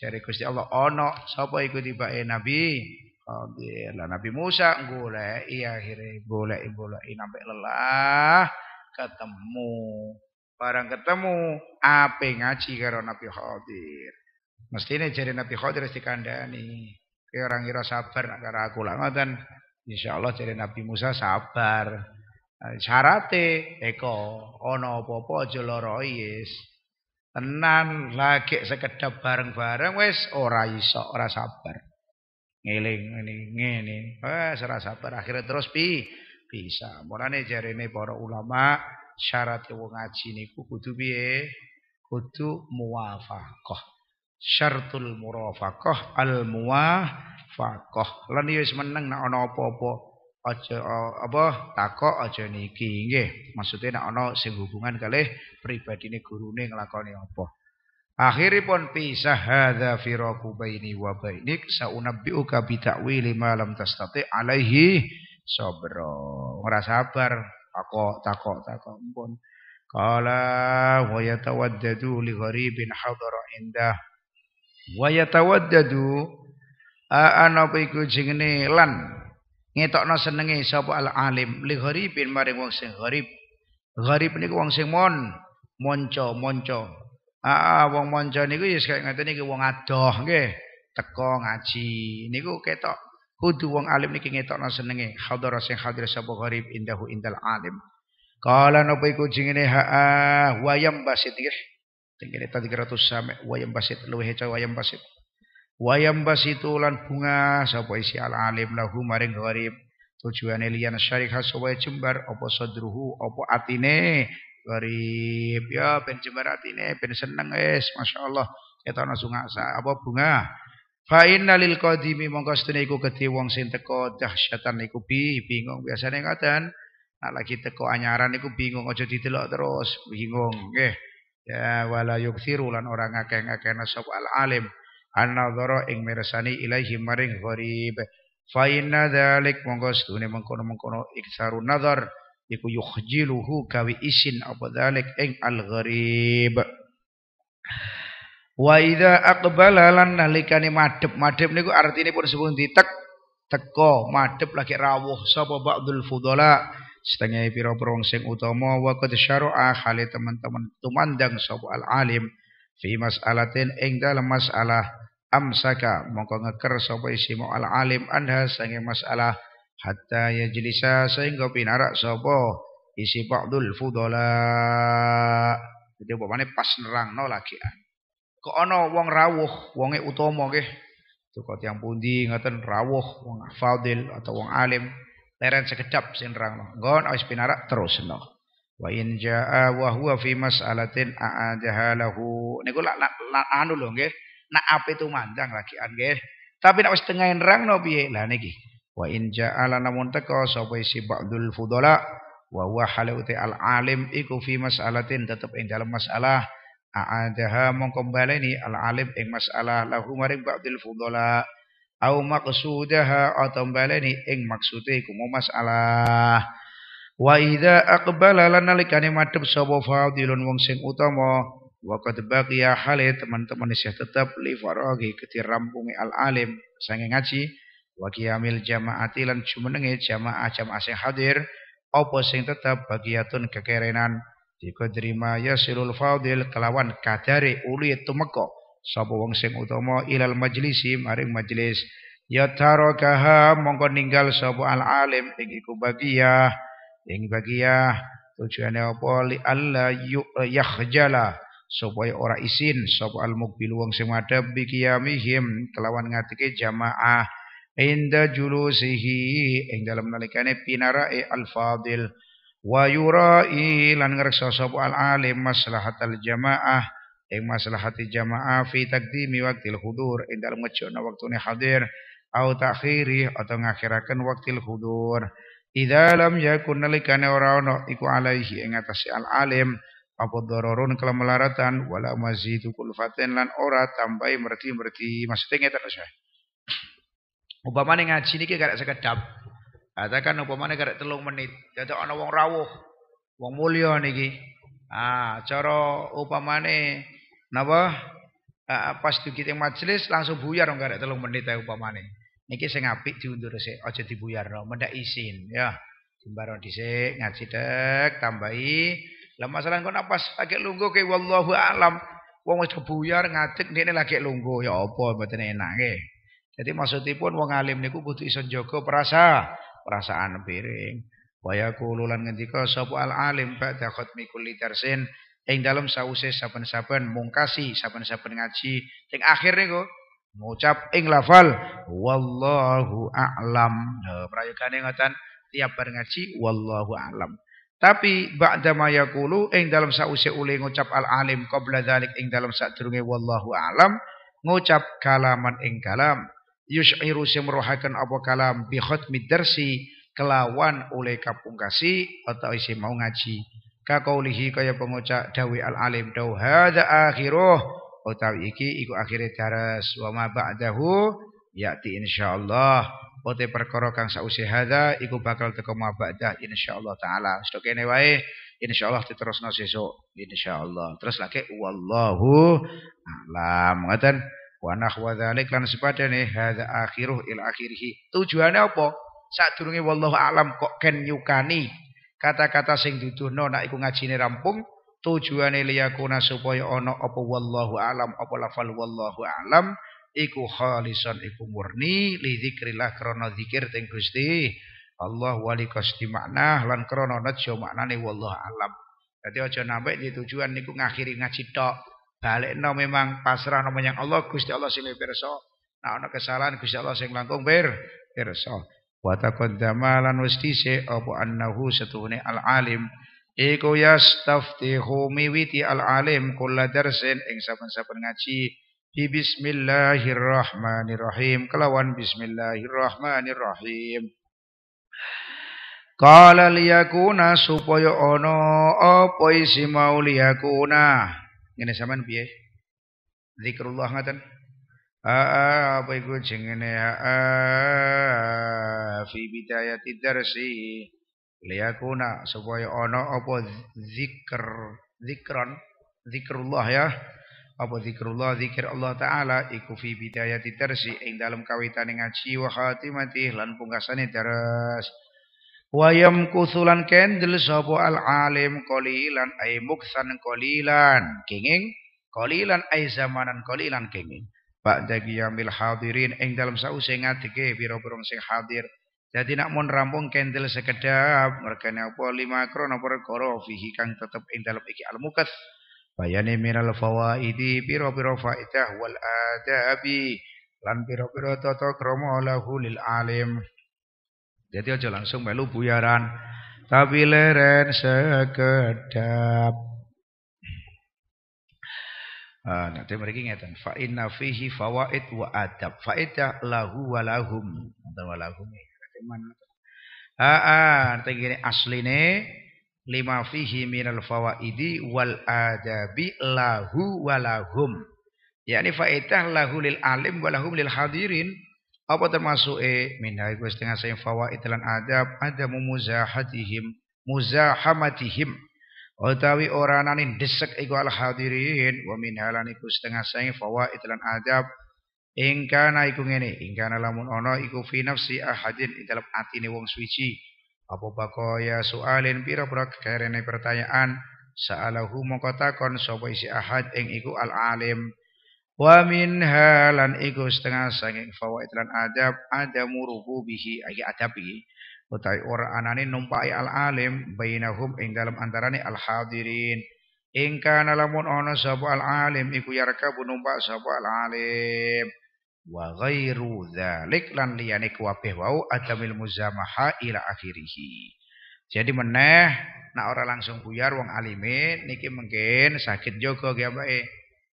Jari Gusti Allah ono sapa iku tibake Nabi Khadir Lah Nabi Musa golek iya akhire golek golek sampai lelah ketemu. Barang ketemu ape ngaji karo Nabi Khadir Mestine jari Nabi Khadir wis kandhani. Ki orang kira sabar nak karo aku lah ngoten. Insyaallah jari Nabi Musa sabar. Syarate eko ono popo apa aja tenan lagi sekedap bareng-bareng wes ora iso ora sabar ngeling ini ngene wes ora sabar akhirnya terus pi bisa jari jarene para ulama syarat wong ngaji niku kudu piye kudu muwafaqah syartul murafaqah al muwafaqah lan ya wis meneng nek ana apa aja eh, apa takok aja niki nggih maksude nek ana sing hubungan kalih pribadine gurune nglakoni apa akhiripun pisah hadza firaku baini wa bainik saunabbiuka bi ta'wili ma lam tastati alaihi sabra ora sabar takok takok takok ampun qala wa yatawaddadu li gharibin hadara indah wa yatawaddadu ana apa iku jenenge lan ngetokno senenge sapa al alim li gharibin maring wong sing gharib gharib niku wong sing mon monco monco ah wong monco niku ya kaya ngaten niki wong adoh nggih teko ngaji niku ketok kudu wong alim niki ngetokno senenge hadhara sing hadir sapa gharib indahu indal alim kala napa iku jengene ha wayam basit nggih tengene tadi keratus sampe wayam basit luwih cah wayam basit wayam basitu lan bunga sapa isi al alim lahu maring gharib tujuane liyan syarik supaya jembar apa sadruhu apa atine gharib ya ben jembar atine ben seneng wis masyaallah kita ana sa apa bunga fa inna lil qadimi mongko sedene iku gede wong sing teko dahsyatan iku bi bingung biasane ngoten nek lagi teko anyaran iku bingung aja didelok terus bingung nggih ya wala yukthiru lan ora ngakeh-ngakeh sapa al alim annadhara ing mirsani ilaihi maring gharib fa inna dzalik monggo sedune mengkono-mengkono iksaru nazar iku yukhjiluhu kawi isin apa dzalik ing al gharib wa idza aqbala lan nalikane madhep madhep niku artine pun sepundi tek teko madhep lagi rawuh sapa ba'dul fudala setengah piro-piro sing utama wa qad syara'a hale teman-teman tumandang sapa al alim fi mas'alatin ing dalam masalah amsaka mongko ngeker sapa isi mau al alim anha sange masalah hatta yajlisa sehingga pinarak sapa isi ba'dul fudala jadi bapaknya pas nerang no lagi kok ono wong rawuh wonge utama nggih Tukot yang pundi ngaten rawuh wong fadil atau wong alim leren sekedap sing nerang no. Nggon wis pinarak terus no. Wa in jaa wa huwa fi mas'alatin a'adaha lahu. Niku lak anu lho nggih. Nak ape mandang laki nggih. Tapi nak wis tengah nerang no piye? Lah niki. Wa in jaa lan lamun teko sapa isi ba'dul fudala wa huwa halati al alim iku fi mas'alatin tetep ing dalam masalah a'adaha mongko baleni al alim ing masalah lahu maring ba'dul fudala au maqsudaha atau baleni ing maksude iku masalah. Wa idza aqbala lan nalikane madhep sapa fadilun wong sing utama wa qad baqiya hale teman-teman isih tetap li faragi ketir rampunge al alim sange ngaji wa qiyamil jamaati lan jumenenge jamaah jamaah sing hadir apa sing tetap bagiatun kekerenan dikodri ya sirul fadil kelawan kadare uli tumeka sapa wong sing utama ilal majlisi maring majlis ya tarakaha mongko ninggal sapa al alim ing iku bagiyah ini bagiyah tujuannya apa? Li alla yakhjala supaya ora isin sapa al mukbil wong sing madhep bikiyamihim kelawan ngatike jamaah inda julusihi ing dalam nalikane pinarae al fadil wa yurai lan ngreksa sapa al alim maslahatal jamaah ing maslahati jamaah fi taqdimi waqtil hudur ing dalem ngejono wektune hadir au takhiri atau ngakhirakan waktil hudur Ida lam yakun nalikane ora ono iku alaihi ing atase al alim apa dororun kelemelaratan wala mazidu kulfaten lan ora tambahi merti-merti maksudnya ngeten Mas. Upamane ngaji niki karek sekedap. Katakan upamane karek telung menit, dadi ana wong rawuh, wong mulya niki. Ah, cara upamane napa? Ah, pas dikit majelis langsung buyar karek telung menit ae upamane. Niki sing apik diundur sik, aja dibuyarno, mendak izin, ya. Dimbaro dhisik, ngaji dek, tambahi. Lah masalah kok napas agak lungguh ke wallahu alam. Wong wis ngatik, ngadeg ndekne lagi lungguh ya apa mboten enak nggih. Jadi maksudipun wong alim niku kudu iso njaga perasa, perasaan piring. Wa yaqulu lan ngendika sapa al alim ba'da khatmi kulli darsin ing dalem sause saben-saben mungkasi saben-saben ngaji. Sing akhir niku ngucap ing lafal wallahu a'lam nah, prayogane ngoten tiap bar ngaji wallahu a'lam tapi ba'da ma yaqulu ing dalam sause ule ngucap al alim qabla dzalik ing dalam sadurunge wallahu a'lam ngucap kalaman ing kalam yusy'iru simrohakan apa kalam bi khatmi darsi kelawan oleh kapungkasi atau isi mau ngaji lihi kaya pengucap dawi al alim dau hadza akhiruh utawi oh, iki iku akhire daras wa ma ba'dahu yati insyaallah Pote oh, perkara kang sausih hadza iku bakal teko ma ba'dah insyaallah taala sok kene wae insyaallah diterusno sesuk insyaallah terus lagi wallahu alam ngoten wa nahwa dzalik lan sepadane hadza akhiruh il akhirih tujuane opo? sadurunge wallahu alam kok ken nyukani kata-kata sing duduhno nek iku ngajine rampung tujuane liyakuna supaya ana apa wallahu alam apa lafal wallahu alam iku khalisan iku murni li dzikrillah krana dzikir teng Gusti Allah wali kasti makna lan krana nejo maknane wallahu alam dadi aja nampak di tujuan niku ngakhiri ngaji tok balekno memang pasrah nama yang Allah Gusti Allah sing pirsa nah ana kesalahan Gusti Allah sing langkung pir pirsa wa taqaddama lan wis apa annahu satuhune al alim iku yastaftihu miwiti al alim kulla darsin ing saben-saben ngaji bi bismillahirrahmanirrahim kelawan bismillahirrahmanirrahim Kala liyakuna supaya ono apa isi mau liyakuna ngene sampean piye zikrullah ngaten Aa, apa iku jenenge fi bidayati darsi liyakuna supaya ana apa zikr zikran zikrullah ya apa zikrullah zikir Allah taala iku fi bidayati tersi ing dalam kawitane ngaji wa khatimati lan pungkasane terus wa yamkusulan kendel sapa al alim qalilan ay muksan qalilan kenging qalilan ay zamanan qalilan kenging ba'da qiyamil hadirin ing dalam sause ngadeke pira-pira sing hadir jadi nak mun rampung kentil sekedap mergane apa lima kron apa perkara fihi kang tetep ing dalem iki al mukath bayane minal fawaidi pira-pira faedah wal adabi lan pira-pira tata krama lahu lil alim. Jadi aja langsung melu buyaran tapi leren sekedap. Ah, nanti mereka ngeten fa fihi fawaid wa adab. Faedah lahu walahum. Wonten walahum. Ya mana Aa, asli ini lima fihi minal fawaidi wal adabi lahu walahum. yakni faedah lahu lil alim walahum lil hadirin apa termasuk eh min haiku setengah saya fawaid lan adab ada muzahatihim muzahamatihim utawi orang nane desek iku al hadirin wa min iku setengah saya fawaid lan adab Ingkana iku ngene, ingkana lamun ana iku fi nafsi ahadin ing dalam atine wong suci. Apa bakoya soalin pira-pira kerene pertanyaan sa'alahu moko takon sapa isi ahad ing iku al alim. Wa min halan iku setengah saking fawaid lan adab murubu bihi iki adabi Utai ora anane numpai al alim bainahum ing dalam antarane al hadirin. Ingkana lamun ana sapa al alim iku yarkabu numpak sapa al alim wa ghairu dzalik lan liyane kabeh wau adamil muzamaha ila akhirih. Jadi meneh nak ora langsung buyar wong alime niki mungkin sakit jogo ge ambake.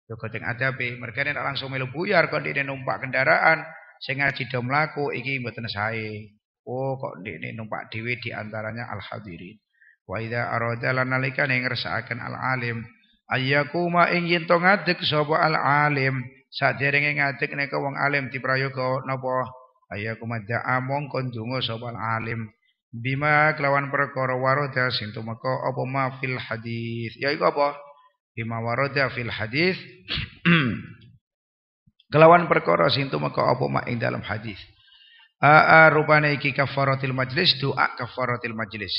Jogo teng adabe, mereka nek langsung melu buyar kok dene numpak kendaraan sing ngaji do mlaku iki mboten sae. Oh kok dene numpak dhewe di antaranya al hadirin. Wa idza arada lan nalikane ngersakaken al alim ayyakuma ing yen to ngadeg sapa al alim saat Saderenge ngatik neka wong alim kau nopo Ayya kumadha among kondungo sobal alim. Bima kelawan perkara waroda sing tumeka apa ma fil hadis. ya Yaiku apa? Bima waroda fil hadis. kelawan perkara sing tumeka apa ma ing dalam hadis. Aa rupane iki kafaratil majlis doa kafaratil majlis.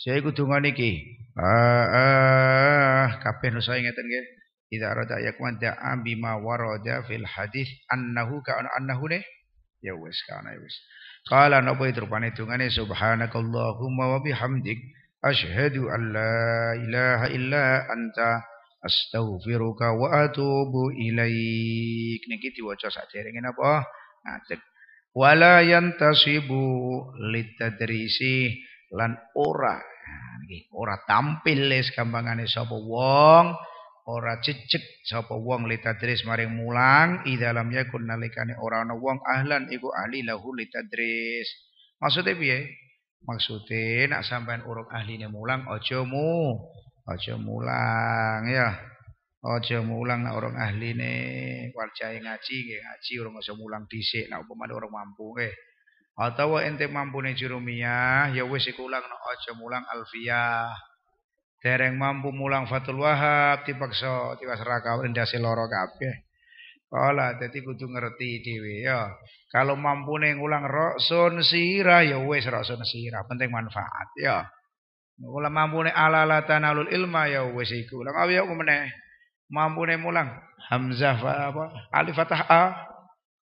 Saya iku donga niki. Aa kabeh nusa ngeten nggih idza arada yakun da'a bima warada fil hadis annahu ka annahu ne ya wis kana ya wis qala napa rupane dungane subhanakallahumma wa bihamdik asyhadu an la ilaha illa anta astaghfiruka wa atubu ilaik niki diwaca saderenge napa ngadeg wala yantasibu litadrisi lan ora niki ora tampil les gampangane sapa wong ora cecek sapa wong litadris maring mulang idalam yakun nalikane ora ana wong ahlan iku ahli lahu litadris maksude piye maksude nak sampean urung ahline mulang aja mu aja mulang ya aja mulang nak urung ahline warjae ngaji nggih ngaji urung aja mulang dhisik nak upamane urung mampu nggih atawa ente mampune jurumiyah ya wis iku ulang aja mulang alfiyah Dereng mampu mulang Fatul Wahab dipaksa tiwas raka endase lara kabeh. Kala dadi kudu ngerti dhewe ya. Kalau mampu ngulang roksun sira ya wis roksun sihirah penting manfaat ya. Kula mampune alala tanalul ilma ya wis iku. Lah yo ku meneh. Mampune mulang hamzah apa alif fathah a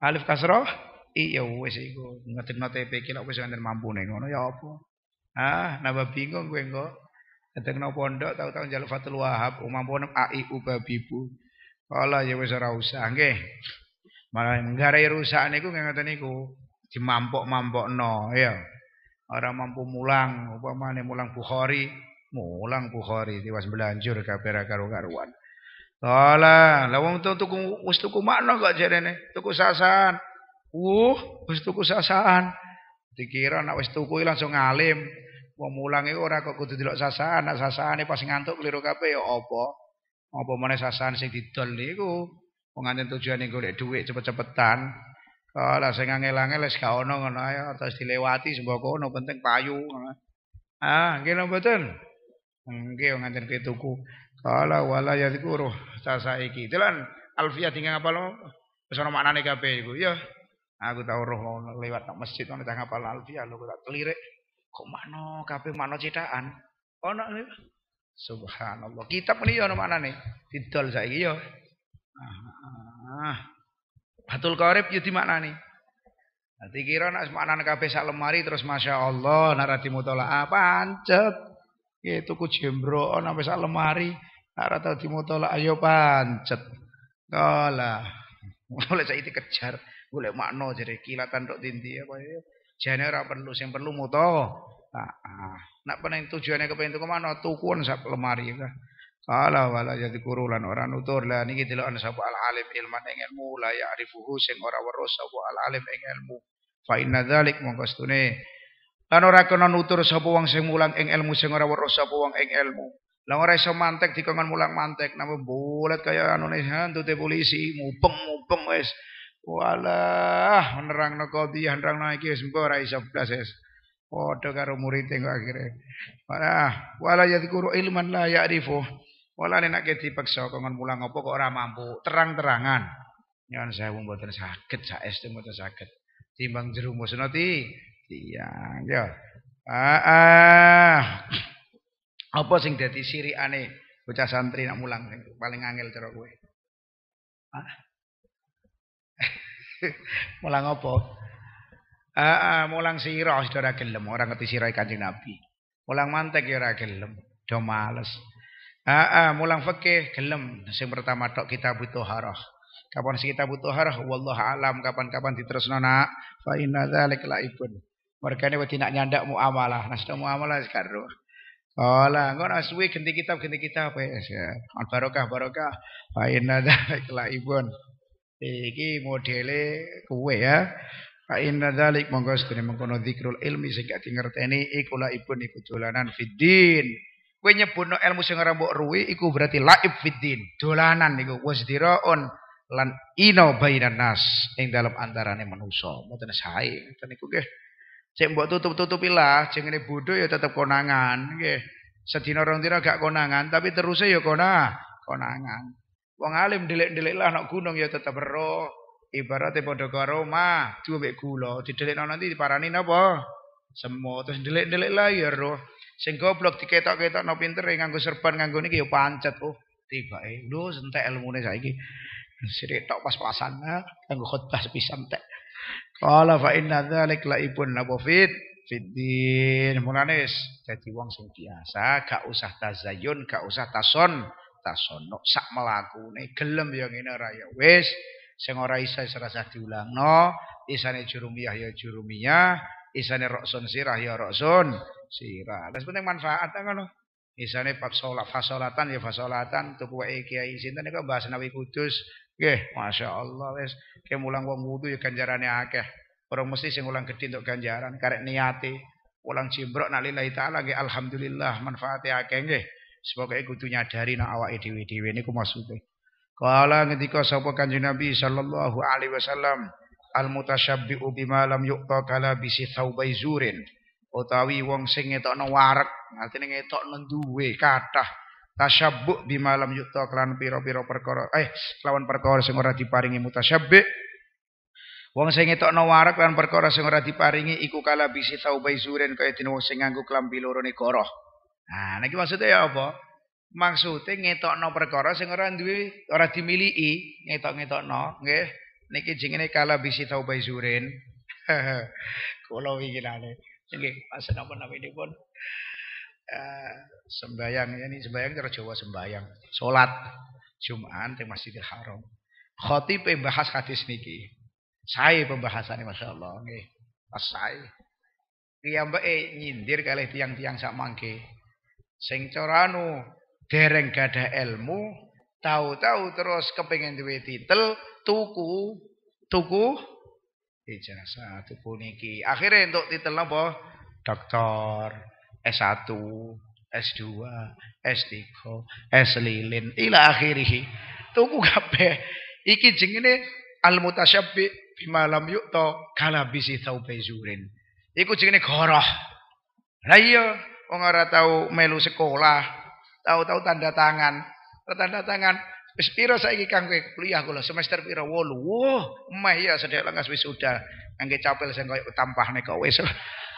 alif kasrah iya wis iku ngetirno TP kira wis ngenten mampune ngono ya apa. Ah, nambah bingung kowe engko. Ngetengno pondok tahu-tahu jalur Fatul Wahab, oh, pondok ai ubabibu. Kala ya wes ora usah Malah menggarai rusak niku nggak ngata niku. mampok no, ya. orang mampu mulang, mana mulang Bukhari, mulang Bukhari tiwas belanjur kapera karu karuan Allah, lawang tuh tuku wis tuku makna kok jarene, tuku sasaan. Uh, us tuku sasaan. Dikira nak wis tuku langsung alim. Wong mulang iku ora kok kudu delok sasaan, nek sasaane pas ngantuk keliru kabeh ya apa? Apa meneh sasaan sing didol niku wong anten tujuane golek dhuwit cepet-cepetan. Kala sing angel-angel wis gak ono ngono ayo terus dilewati sembako ono penting payu. Ah, nggih lho mboten. Nggih wong anten walau tuku. Kala wala sasa sasaiki. Delan alfiyah tinggal apa lo? Wis ono maknane kabeh iku. Ya. Aku tau roh lewat nang masjid ono tak apa alfiyah lho tak klirik. Kok mano kabeh mano citaan? Ono oh, Subhanallah. Kitab ini ya ono nih? Didol saiki yo. Ya. Ah. Batul Qarib yo ya dimaknani. Nanti kira nak maknane kabeh sak lemari terus Masya Allah nak rati apa ah, ancet itu ku jembro ono sak lemari nak rati ayo yo pancet. kalah boleh saya kejar, boleh makno jadi kilatan dok tinti apa ya. Jane ora perlu, sing perlu muto. ah. Nak tujuannya tujuane kepengin tuku mana tukun sak lemari ya ka. Kala wala jadi kurulan orang nutur lah niki delokan sapa al alim ilman ing ilmu la ya'rifuhu sing ora weruh sapa al alim ing ilmu. Fa inna dzalik mongko stune ora kena nutur sapa wong sing mulang ing ilmu sing ora weruh sapa wong ing ilmu. Lah ora iso mantek dikongkon mulang mantek namun bulat kaya hantu te polisi mubeng-mubeng wis Walah, menerang qadhiyah nerangno iki wis naikis ora iso blas Oh, Padha karo murid tengok akhirnya. Walah, wala yadhkuru ilman ya ya'rifu. Wala nek dipaksa sokongan mulang apa kok ora mampu, terang-terangan. Nyon sewu mboten sakit, saestu mboten sakit. Timbang jerumus nanti. Iya, ya. Ah, ah. Apa sing dadi aneh? bocah santri nak mulang paling angel cara kowe? Ah. mulang apa? Ah, mulang sira saudara gelem, ora ngerti sira Kanjeng Nabi. Mulang mantek ya ora gelem, do males. Ah, ah mulang fikih gelem, sing pertama tok kita butuh harah. Kapan sih kita butuh harah? Wallah alam kapan-kapan diterusno nak. Fa inna dzalika laibun. Mergane wedi nak nyandak muamalah, nah sudah muamalah sekarang. oh, ngono suwe ganti kitab ganti kitab ya. Al barokah barokah. Fa inna dzalika laibun iki modele kuwe ya fa inna dzalik monggo sedene mengkono zikrul ilmi sing gak dingerteni iku laibun iku dolanan fiddin kowe nyebutno ilmu sing ora mbok ruwi iku berarti laib fiddin dolanan iku wasdiraun lan ino bainan nas ing dalam antarane manusa mboten sae ngoten niku nggih cek mbok tutup-tutupi lah jenenge bodho ya tetep konangan nggih sedina rong dina gak konangan tapi terusnya ya konah konangan Wong alim delik-delik lah anak gunung ya tetap ero. ibaratnya pada karo tuh bae gula. Didelikno nanti diparani napa? Semua Terus delik-delik lah ya ro. Sing goblok diketok-ketok no pinter nganggo serban nganggo niki ya pancet. Oh, eh, lu sentek ilmune saiki. Sirik tok pas-pasan nganggo khotbah pisan tek. Qala fa inna dzalik laibun nabafid fiddin. munanis. dadi wong sing biasa, gak usah tazayun, gak usah tason tasono sak nih gelem yang ngene raya wes. seng sing ora isa serasa no isane jurumiyah ya jurumiyah isane rokson sirah ya rokson sirah terus penting manfaat lo isane fasolat fasolatan ya fasolatan tuku wae kiai sinten bahasa bahas Nabi Kudus nggih Allah wes ke mulang wong wudu ya ganjarane akeh Orang mesti sing ulang gede untuk ganjaran karek niati ulang cibrok. nak lillahi taala nggih alhamdulillah manfaatnya akeh nggih Semoga tu nyadari nak awake dhewe-dhewe niku maksude. Kala ngendika sapa Kanjeng Nabi sallallahu alaihi wasallam al mutasyabbi'u bima lam yuqta kala bisi thaubai zurin utawi wong sing ngetokno warek artine ngetokno duwe kathah tasyabbu bima lam yuqta kelan pira-pira perkara eh lawan perkara sing ora diparingi mutasyabbi' Wong sing ngetokno warak lan perkara sing ora diparingi iku kala bisi taubai zuren kaya dene wong sing nganggo klambi loro negara. Nah, niki maksudnya ya apa? Maksudnya ngetokno perkara sing ora duwe, ora dimiliki, ngetok no nggih. Niki jenenge kala bisi bayi zurin. Kula jengi Nggih, pasien apa ini pun eh, sembayang ini sembayang cara Jawa sembayang. solat Jumat yang Masjidil Haram. Khatib bahas hadis niki. Saya pembahasannya Masya Allah. Nggih. Pas saya. Piyambake nyindir kalih tiang-tiang sak mangke. Sing cara anu, dereng gada ilmu, tahu-tahu terus kepengen duwe titel tuku tuku ijazah anu, tuku niki. Akhirnya untuk titel apa? Doktor S1, S2, S3, S lilin ila akhirih. Tuku kabeh. Iki jengene al mutasyabbi bima lam yu'ta kala bisi thaubai Iku jenenge goroh. Lah iya, Wong ora tahu melu sekolah, tahu-tahu tanda tangan. Tanda tangan wis pira saiki kang kuliah kula semester pira 8. Wah, meh ya sedek lengas wisuda. Angge capel sing koyo tampahne kok wis.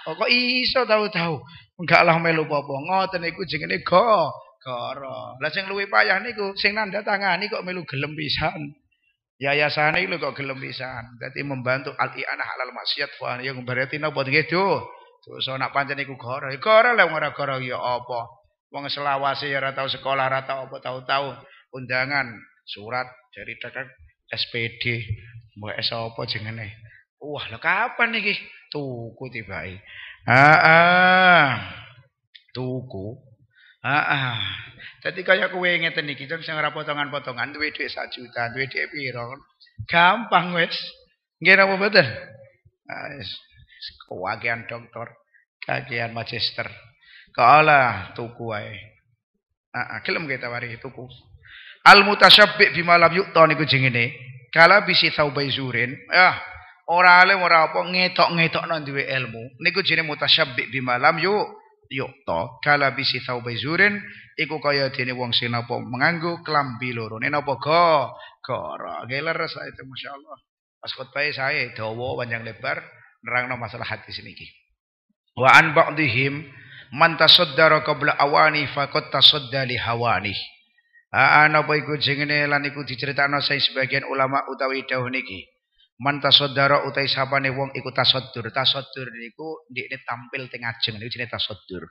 Oh, kok iso tahu-tahu enggak lah melu apa-apa. Ngoten iku jenenge go. Goro. Lah sing luwih payah niku sing nanda tangani kok melu gelem pisan. Yayasane lho kok gelem pisan. Dadi membantu al-i'anah halal maksiat wa yang berarti napa gitu so nak pancen iku gara. Ya, gara lah ora gara ya apa? Wong selawase ya ora tau sekolah, ora tau apa tau-tau undangan, surat dari dekat SPD mbok es apa jengene. Wah, lo kapan iki? Tuku ah ah. Tuku. Ah, ah, Dadi kaya kowe ngeten iki, terus sing ora potongan-potongan duwe dhuwit sak juta, duwe dhuwit piro? Gampang wis. Nggih napa Ah, Nah, Kewagian doktor, kagian magister. Kala tuku ae. Ah, kelem ah, kita wari tuku. Al mutasyabbi bima lam yu'ta niku jengene. Kala bisi taubai zurin. Ah, ora ale ora apa ngetok nang duwe ilmu. Niku jenenge mutasyabbi bima lam yu'ta yukta kala bisi taubai zurin iku kaya dene wong sing napa menganggo klambi loro ne napa go gara. ge leres itu masyaallah pas khotbah saya dawa panjang lebar nerangno masalah hadis niki. Wa an ba'dihim man tasaddara qabla awani faqad tasadda li hawani. Ana apa iku jengene lan iku diceritakno saya sebagian ulama utawi dawuh niki. Man tasaddara utai sapane wong iku tasaddur. Tasaddur niku ndekne tampil teng ajeng niku jenenge tasaddur.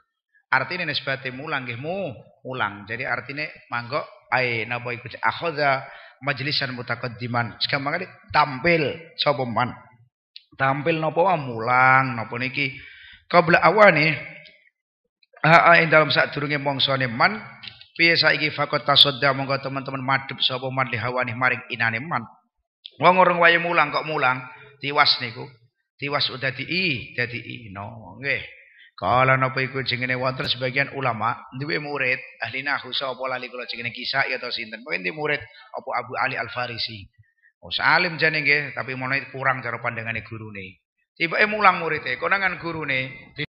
Artinya nisbate mulang nggih mulang. Jadi artinya manggo ai napa iku akhadha majlisan mutaqaddiman. Sekarang tampil sapa man tampil nopo wa mulang nopo niki qabla awani ha ing dalam sadurunge mangsane man piye saiki fakot tasadda monggo teman-teman madhep sapa man li hawani maring inane man wong orang wae mulang kok mulang tiwas niku tiwas udah di i dadi no nggih kala nopo iku cengene wonten sebagian ulama duwe murid ahli nahu sapa lali kula cengene kisah ya to sinten mungkin di murid apa Abu Ali Al Farisi Oh salim jane nggih, tapi mulai kurang cara pandangane gurune. Tiba-tiba mulang murid e, konangan gurune